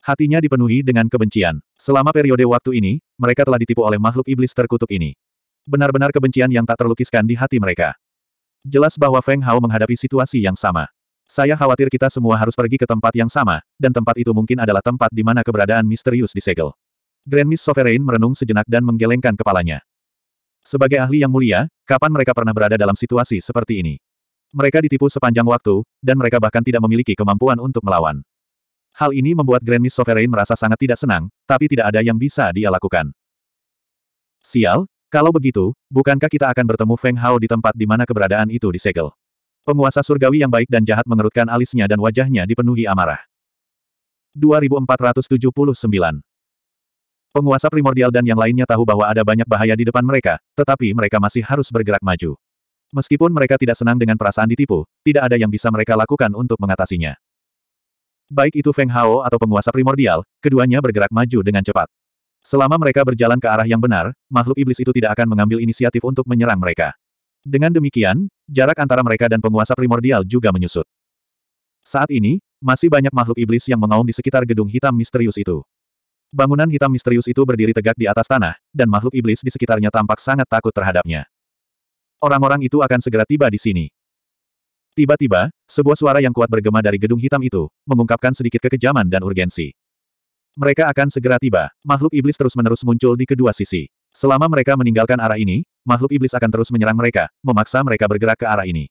Hatinya dipenuhi dengan kebencian. Selama periode waktu ini, mereka telah ditipu oleh makhluk iblis terkutuk ini. Benar-benar kebencian yang tak terlukiskan di hati mereka. Jelas bahwa Feng Hao menghadapi situasi yang sama. Saya khawatir kita semua harus pergi ke tempat yang sama, dan tempat itu mungkin adalah tempat di mana keberadaan misterius disegel. Grand Miss Sovereign merenung sejenak dan menggelengkan kepalanya. Sebagai ahli yang mulia, kapan mereka pernah berada dalam situasi seperti ini? Mereka ditipu sepanjang waktu, dan mereka bahkan tidak memiliki kemampuan untuk melawan. Hal ini membuat Grand Miss Sovereign merasa sangat tidak senang, tapi tidak ada yang bisa dia lakukan. Sial, kalau begitu, bukankah kita akan bertemu Feng Hao di tempat di mana keberadaan itu disegel? Penguasa surgawi yang baik dan jahat mengerutkan alisnya dan wajahnya dipenuhi amarah. 2479 Penguasa primordial dan yang lainnya tahu bahwa ada banyak bahaya di depan mereka, tetapi mereka masih harus bergerak maju. Meskipun mereka tidak senang dengan perasaan ditipu, tidak ada yang bisa mereka lakukan untuk mengatasinya. Baik itu Feng Hao atau penguasa primordial, keduanya bergerak maju dengan cepat. Selama mereka berjalan ke arah yang benar, makhluk iblis itu tidak akan mengambil inisiatif untuk menyerang mereka. Dengan demikian, jarak antara mereka dan penguasa primordial juga menyusut. Saat ini, masih banyak makhluk iblis yang mengaum di sekitar gedung hitam misterius itu. Bangunan hitam misterius itu berdiri tegak di atas tanah, dan makhluk iblis di sekitarnya tampak sangat takut terhadapnya. Orang-orang itu akan segera tiba di sini. Tiba-tiba, sebuah suara yang kuat bergema dari gedung hitam itu, mengungkapkan sedikit kekejaman dan urgensi. Mereka akan segera tiba, makhluk iblis terus-menerus muncul di kedua sisi. Selama mereka meninggalkan arah ini, makhluk iblis akan terus menyerang mereka, memaksa mereka bergerak ke arah ini.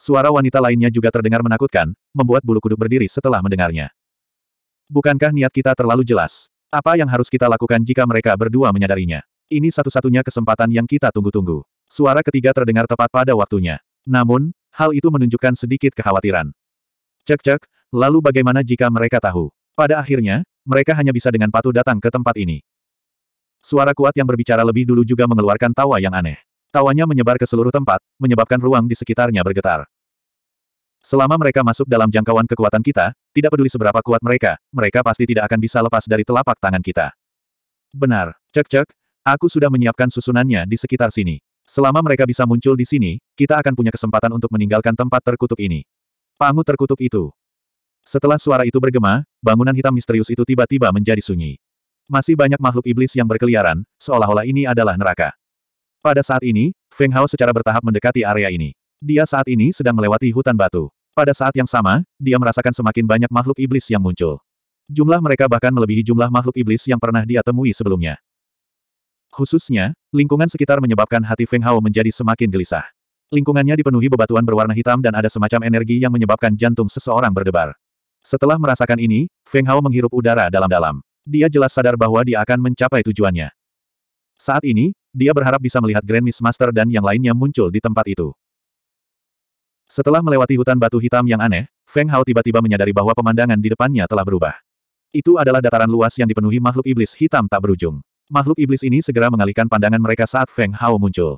Suara wanita lainnya juga terdengar menakutkan, membuat bulu kuduk berdiri setelah mendengarnya. Bukankah niat kita terlalu jelas? Apa yang harus kita lakukan jika mereka berdua menyadarinya? Ini satu-satunya kesempatan yang kita tunggu-tunggu. Suara ketiga terdengar tepat pada waktunya. Namun, hal itu menunjukkan sedikit kekhawatiran. Cek-cek, lalu bagaimana jika mereka tahu? Pada akhirnya, mereka hanya bisa dengan patuh datang ke tempat ini. Suara kuat yang berbicara lebih dulu juga mengeluarkan tawa yang aneh. Tawanya menyebar ke seluruh tempat, menyebabkan ruang di sekitarnya bergetar. Selama mereka masuk dalam jangkauan kekuatan kita, tidak peduli seberapa kuat mereka, mereka pasti tidak akan bisa lepas dari telapak tangan kita. Benar, cek-cek, aku sudah menyiapkan susunannya di sekitar sini. Selama mereka bisa muncul di sini, kita akan punya kesempatan untuk meninggalkan tempat terkutuk ini. Pangu terkutuk itu. Setelah suara itu bergema, bangunan hitam misterius itu tiba-tiba menjadi sunyi. Masih banyak makhluk iblis yang berkeliaran, seolah-olah ini adalah neraka. Pada saat ini, Feng Hao secara bertahap mendekati area ini. Dia saat ini sedang melewati hutan batu. Pada saat yang sama, dia merasakan semakin banyak makhluk iblis yang muncul. Jumlah mereka bahkan melebihi jumlah makhluk iblis yang pernah dia temui sebelumnya. Khususnya, lingkungan sekitar menyebabkan hati Feng Hao menjadi semakin gelisah. Lingkungannya dipenuhi bebatuan berwarna hitam dan ada semacam energi yang menyebabkan jantung seseorang berdebar. Setelah merasakan ini, Feng Hao menghirup udara dalam-dalam. Dia jelas sadar bahwa dia akan mencapai tujuannya. Saat ini, dia berharap bisa melihat Grand Miss Master dan yang lainnya muncul di tempat itu. Setelah melewati hutan batu hitam yang aneh, Feng Hao tiba-tiba menyadari bahwa pemandangan di depannya telah berubah. Itu adalah dataran luas yang dipenuhi makhluk iblis hitam tak berujung. Makhluk iblis ini segera mengalihkan pandangan mereka saat Feng Hao muncul.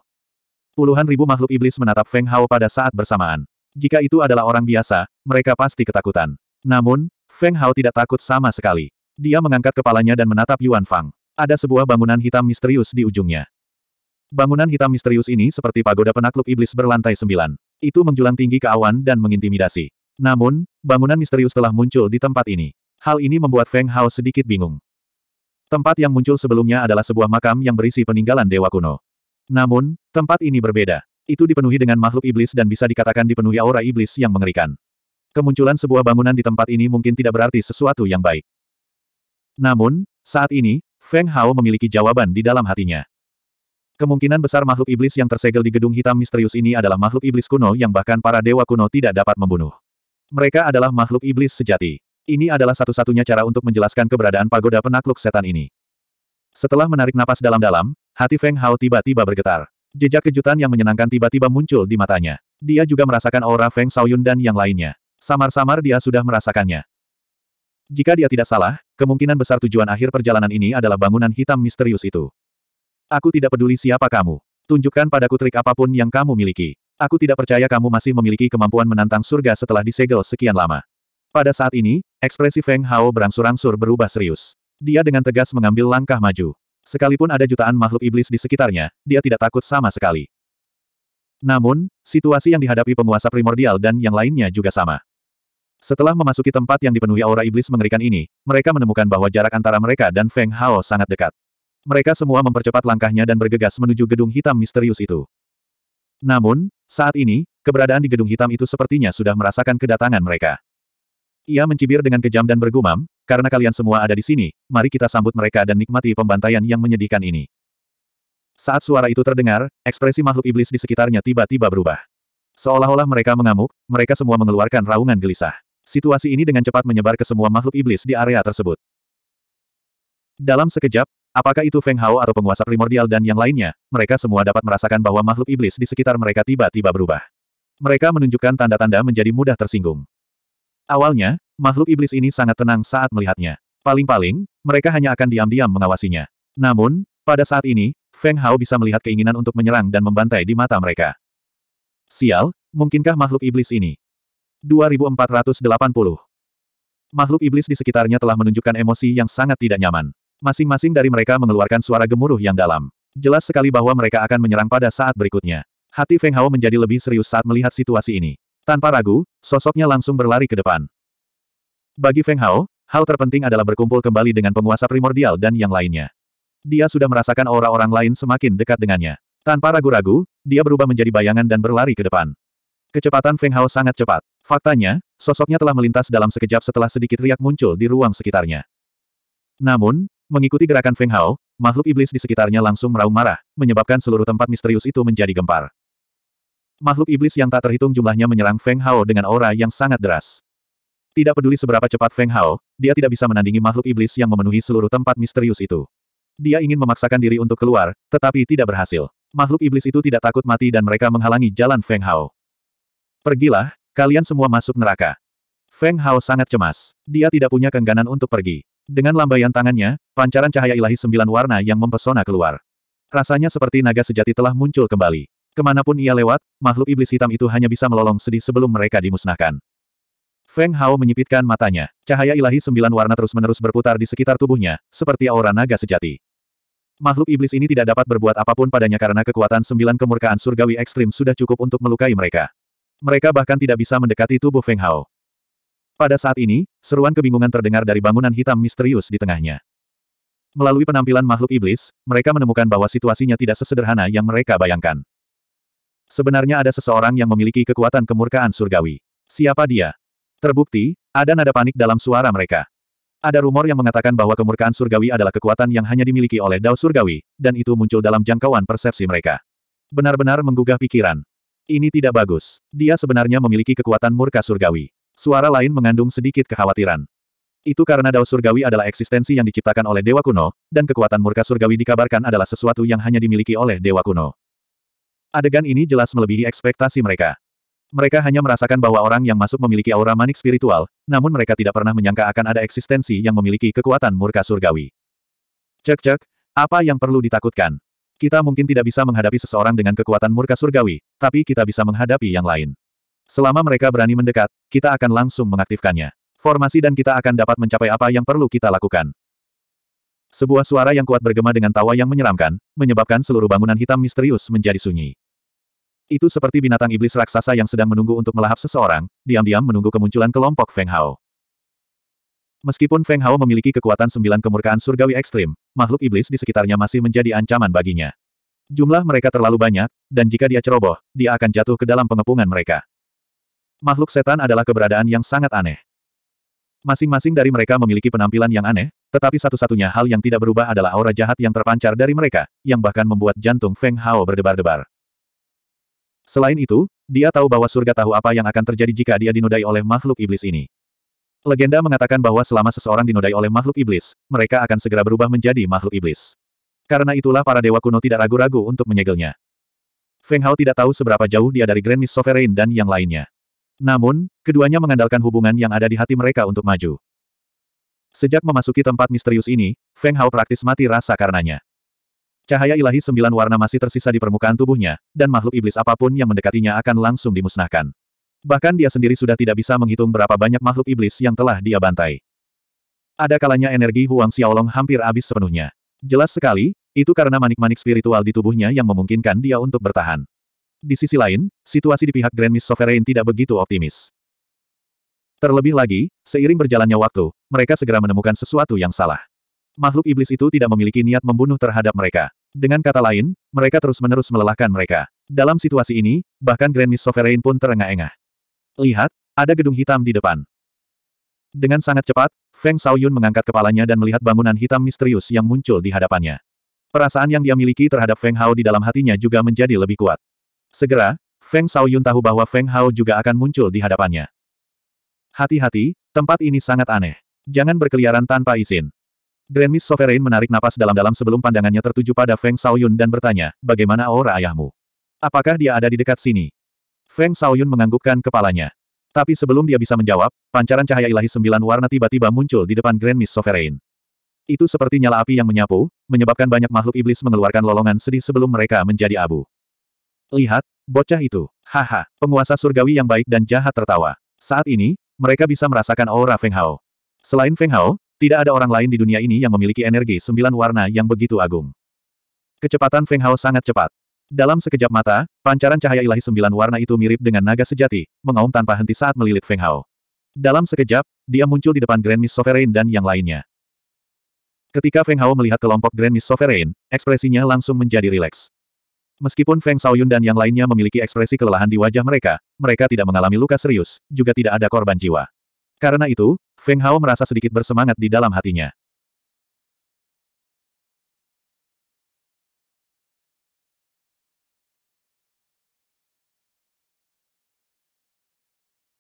Puluhan ribu makhluk iblis menatap Feng Hao pada saat bersamaan. Jika itu adalah orang biasa, mereka pasti ketakutan. Namun, Feng Hao tidak takut sama sekali. Dia mengangkat kepalanya dan menatap Yuan Fang. Ada sebuah bangunan hitam misterius di ujungnya. Bangunan hitam misterius ini seperti pagoda penakluk iblis berlantai sembilan. Itu menjulang tinggi ke awan dan mengintimidasi. Namun, bangunan misterius telah muncul di tempat ini. Hal ini membuat Feng Hao sedikit bingung. Tempat yang muncul sebelumnya adalah sebuah makam yang berisi peninggalan dewa kuno. Namun, tempat ini berbeda. Itu dipenuhi dengan makhluk iblis dan bisa dikatakan dipenuhi aura iblis yang mengerikan. Kemunculan sebuah bangunan di tempat ini mungkin tidak berarti sesuatu yang baik. Namun, saat ini, Feng Hao memiliki jawaban di dalam hatinya. Kemungkinan besar makhluk iblis yang tersegel di gedung hitam misterius ini adalah makhluk iblis kuno yang bahkan para dewa kuno tidak dapat membunuh. Mereka adalah makhluk iblis sejati. Ini adalah satu-satunya cara untuk menjelaskan keberadaan pagoda penakluk setan ini. Setelah menarik napas dalam-dalam, hati Feng Hao tiba-tiba bergetar. Jejak kejutan yang menyenangkan tiba-tiba muncul di matanya. Dia juga merasakan aura Feng Xiaoyun dan yang lainnya. Samar-samar dia sudah merasakannya. Jika dia tidak salah, kemungkinan besar tujuan akhir perjalanan ini adalah bangunan hitam misterius itu. Aku tidak peduli siapa kamu. Tunjukkan padaku trik apapun yang kamu miliki. Aku tidak percaya kamu masih memiliki kemampuan menantang surga setelah disegel sekian lama. Pada saat ini, ekspresi Feng Hao berangsur-angsur berubah serius. Dia dengan tegas mengambil langkah maju. Sekalipun ada jutaan makhluk iblis di sekitarnya, dia tidak takut sama sekali. Namun, situasi yang dihadapi penguasa primordial dan yang lainnya juga sama. Setelah memasuki tempat yang dipenuhi aura iblis mengerikan ini, mereka menemukan bahwa jarak antara mereka dan Feng Hao sangat dekat. Mereka semua mempercepat langkahnya dan bergegas menuju gedung hitam misterius itu. Namun, saat ini, keberadaan di gedung hitam itu sepertinya sudah merasakan kedatangan mereka. Ia mencibir dengan kejam dan bergumam, karena kalian semua ada di sini, mari kita sambut mereka dan nikmati pembantaian yang menyedihkan ini. Saat suara itu terdengar, ekspresi makhluk iblis di sekitarnya tiba-tiba berubah. Seolah-olah mereka mengamuk, mereka semua mengeluarkan raungan gelisah. Situasi ini dengan cepat menyebar ke semua makhluk iblis di area tersebut. Dalam sekejap, apakah itu Feng Hao atau penguasa primordial dan yang lainnya, mereka semua dapat merasakan bahwa makhluk iblis di sekitar mereka tiba-tiba berubah. Mereka menunjukkan tanda-tanda menjadi mudah tersinggung. Awalnya, makhluk iblis ini sangat tenang saat melihatnya. Paling-paling, mereka hanya akan diam-diam mengawasinya. Namun, pada saat ini, Feng Hao bisa melihat keinginan untuk menyerang dan membantai di mata mereka. Sial, mungkinkah makhluk iblis ini? 2480. Makhluk iblis di sekitarnya telah menunjukkan emosi yang sangat tidak nyaman. Masing-masing dari mereka mengeluarkan suara gemuruh yang dalam. Jelas sekali bahwa mereka akan menyerang pada saat berikutnya. Hati Feng Hao menjadi lebih serius saat melihat situasi ini. Tanpa ragu, sosoknya langsung berlari ke depan. Bagi Feng Hao, hal terpenting adalah berkumpul kembali dengan penguasa primordial dan yang lainnya. Dia sudah merasakan aura orang lain semakin dekat dengannya. Tanpa ragu-ragu, dia berubah menjadi bayangan dan berlari ke depan. Kecepatan Feng Hao sangat cepat. Faktanya, sosoknya telah melintas dalam sekejap setelah sedikit riak muncul di ruang sekitarnya. Namun, mengikuti gerakan Feng Hao, makhluk iblis di sekitarnya langsung meraung marah, menyebabkan seluruh tempat misterius itu menjadi gempar. Makhluk iblis yang tak terhitung jumlahnya menyerang Feng Hao dengan aura yang sangat deras. Tidak peduli seberapa cepat Feng Hao, dia tidak bisa menandingi makhluk iblis yang memenuhi seluruh tempat misterius itu. Dia ingin memaksakan diri untuk keluar, tetapi tidak berhasil. Makhluk iblis itu tidak takut mati dan mereka menghalangi jalan Feng Hao. Pergilah, Kalian semua masuk neraka. Feng Hao sangat cemas. Dia tidak punya kengganan untuk pergi. Dengan lambaian tangannya, pancaran cahaya ilahi sembilan warna yang mempesona keluar. Rasanya seperti naga sejati telah muncul kembali. Kemanapun ia lewat, makhluk iblis hitam itu hanya bisa melolong sedih sebelum mereka dimusnahkan. Feng Hao menyipitkan matanya. Cahaya ilahi sembilan warna terus-menerus berputar di sekitar tubuhnya, seperti aura naga sejati. Makhluk iblis ini tidak dapat berbuat apapun padanya karena kekuatan sembilan kemurkaan surgawi ekstrim sudah cukup untuk melukai mereka. Mereka bahkan tidak bisa mendekati tubuh Feng Hao. Pada saat ini, seruan kebingungan terdengar dari bangunan hitam misterius di tengahnya. Melalui penampilan makhluk iblis, mereka menemukan bahwa situasinya tidak sesederhana yang mereka bayangkan. Sebenarnya ada seseorang yang memiliki kekuatan kemurkaan surgawi. Siapa dia? Terbukti, ada nada panik dalam suara mereka. Ada rumor yang mengatakan bahwa kemurkaan surgawi adalah kekuatan yang hanya dimiliki oleh Dao Surgawi, dan itu muncul dalam jangkauan persepsi mereka. Benar-benar menggugah pikiran. Ini tidak bagus. Dia sebenarnya memiliki kekuatan murka surgawi. Suara lain mengandung sedikit kekhawatiran. Itu karena dao surgawi adalah eksistensi yang diciptakan oleh Dewa Kuno, dan kekuatan murka surgawi dikabarkan adalah sesuatu yang hanya dimiliki oleh Dewa Kuno. Adegan ini jelas melebihi ekspektasi mereka. Mereka hanya merasakan bahwa orang yang masuk memiliki aura manik spiritual, namun mereka tidak pernah menyangka akan ada eksistensi yang memiliki kekuatan murka surgawi. Cek-cek, apa yang perlu ditakutkan? Kita mungkin tidak bisa menghadapi seseorang dengan kekuatan murka surgawi, tapi kita bisa menghadapi yang lain. Selama mereka berani mendekat, kita akan langsung mengaktifkannya. Formasi dan kita akan dapat mencapai apa yang perlu kita lakukan. Sebuah suara yang kuat bergema dengan tawa yang menyeramkan, menyebabkan seluruh bangunan hitam misterius menjadi sunyi. Itu seperti binatang iblis raksasa yang sedang menunggu untuk melahap seseorang, diam-diam menunggu kemunculan kelompok Feng Hao. Meskipun Feng Hao memiliki kekuatan sembilan kemurkaan surgawi ekstrim, makhluk iblis di sekitarnya masih menjadi ancaman baginya. Jumlah mereka terlalu banyak, dan jika dia ceroboh, dia akan jatuh ke dalam pengepungan mereka. Makhluk setan adalah keberadaan yang sangat aneh. Masing-masing dari mereka memiliki penampilan yang aneh, tetapi satu-satunya hal yang tidak berubah adalah aura jahat yang terpancar dari mereka, yang bahkan membuat jantung Feng Hao berdebar-debar. Selain itu, dia tahu bahwa surga tahu apa yang akan terjadi jika dia dinodai oleh makhluk iblis ini. Legenda mengatakan bahwa selama seseorang dinodai oleh makhluk iblis, mereka akan segera berubah menjadi makhluk iblis. Karena itulah para dewa kuno tidak ragu-ragu untuk menyegelnya. Feng Hao tidak tahu seberapa jauh dia dari Grand Miss Sovereign dan yang lainnya. Namun, keduanya mengandalkan hubungan yang ada di hati mereka untuk maju. Sejak memasuki tempat misterius ini, Feng Hao praktis mati rasa karenanya. Cahaya ilahi sembilan warna masih tersisa di permukaan tubuhnya, dan makhluk iblis apapun yang mendekatinya akan langsung dimusnahkan. Bahkan dia sendiri sudah tidak bisa menghitung berapa banyak makhluk iblis yang telah dia bantai. Ada kalanya energi Huang Xiaolong hampir habis sepenuhnya. Jelas sekali, itu karena manik-manik spiritual di tubuhnya yang memungkinkan dia untuk bertahan. Di sisi lain, situasi di pihak Grand Miss Sovereign tidak begitu optimis. Terlebih lagi, seiring berjalannya waktu, mereka segera menemukan sesuatu yang salah. Makhluk iblis itu tidak memiliki niat membunuh terhadap mereka. Dengan kata lain, mereka terus-menerus melelahkan mereka. Dalam situasi ini, bahkan Grand Miss Sovereign pun terengah-engah. Lihat, ada gedung hitam di depan. Dengan sangat cepat, Feng Shaoyun mengangkat kepalanya dan melihat bangunan hitam misterius yang muncul di hadapannya. Perasaan yang dia miliki terhadap Feng Hao di dalam hatinya juga menjadi lebih kuat. Segera, Feng Shaoyun tahu bahwa Feng Hao juga akan muncul di hadapannya. Hati-hati, tempat ini sangat aneh. Jangan berkeliaran tanpa izin. Grand Miss Sovereign menarik napas dalam-dalam sebelum pandangannya tertuju pada Feng Shaoyun dan bertanya, bagaimana aura ayahmu? Apakah dia ada di dekat sini? Feng Shaoyun menganggukkan kepalanya. Tapi sebelum dia bisa menjawab, pancaran cahaya ilahi sembilan warna tiba-tiba muncul di depan Grand Miss Sovereign. Itu seperti nyala api yang menyapu, menyebabkan banyak makhluk iblis mengeluarkan lolongan sedih sebelum mereka menjadi abu. Lihat, bocah itu. Haha, penguasa surgawi yang baik dan jahat tertawa. Saat ini, mereka bisa merasakan aura Feng Hao. Selain Feng Hao, tidak ada orang lain di dunia ini yang memiliki energi sembilan warna yang begitu agung. Kecepatan Feng Hao sangat cepat. Dalam sekejap mata, pancaran cahaya ilahi sembilan warna itu mirip dengan naga sejati, mengaum tanpa henti saat melilit Feng Hao. Dalam sekejap, dia muncul di depan Grand Miss Sovereign dan yang lainnya. Ketika Feng Hao melihat kelompok Grand Miss Sovereign, ekspresinya langsung menjadi rileks. Meskipun Feng Shaoyun dan yang lainnya memiliki ekspresi kelelahan di wajah mereka, mereka tidak mengalami luka serius, juga tidak ada korban jiwa. Karena itu, Feng Hao merasa sedikit bersemangat di dalam hatinya.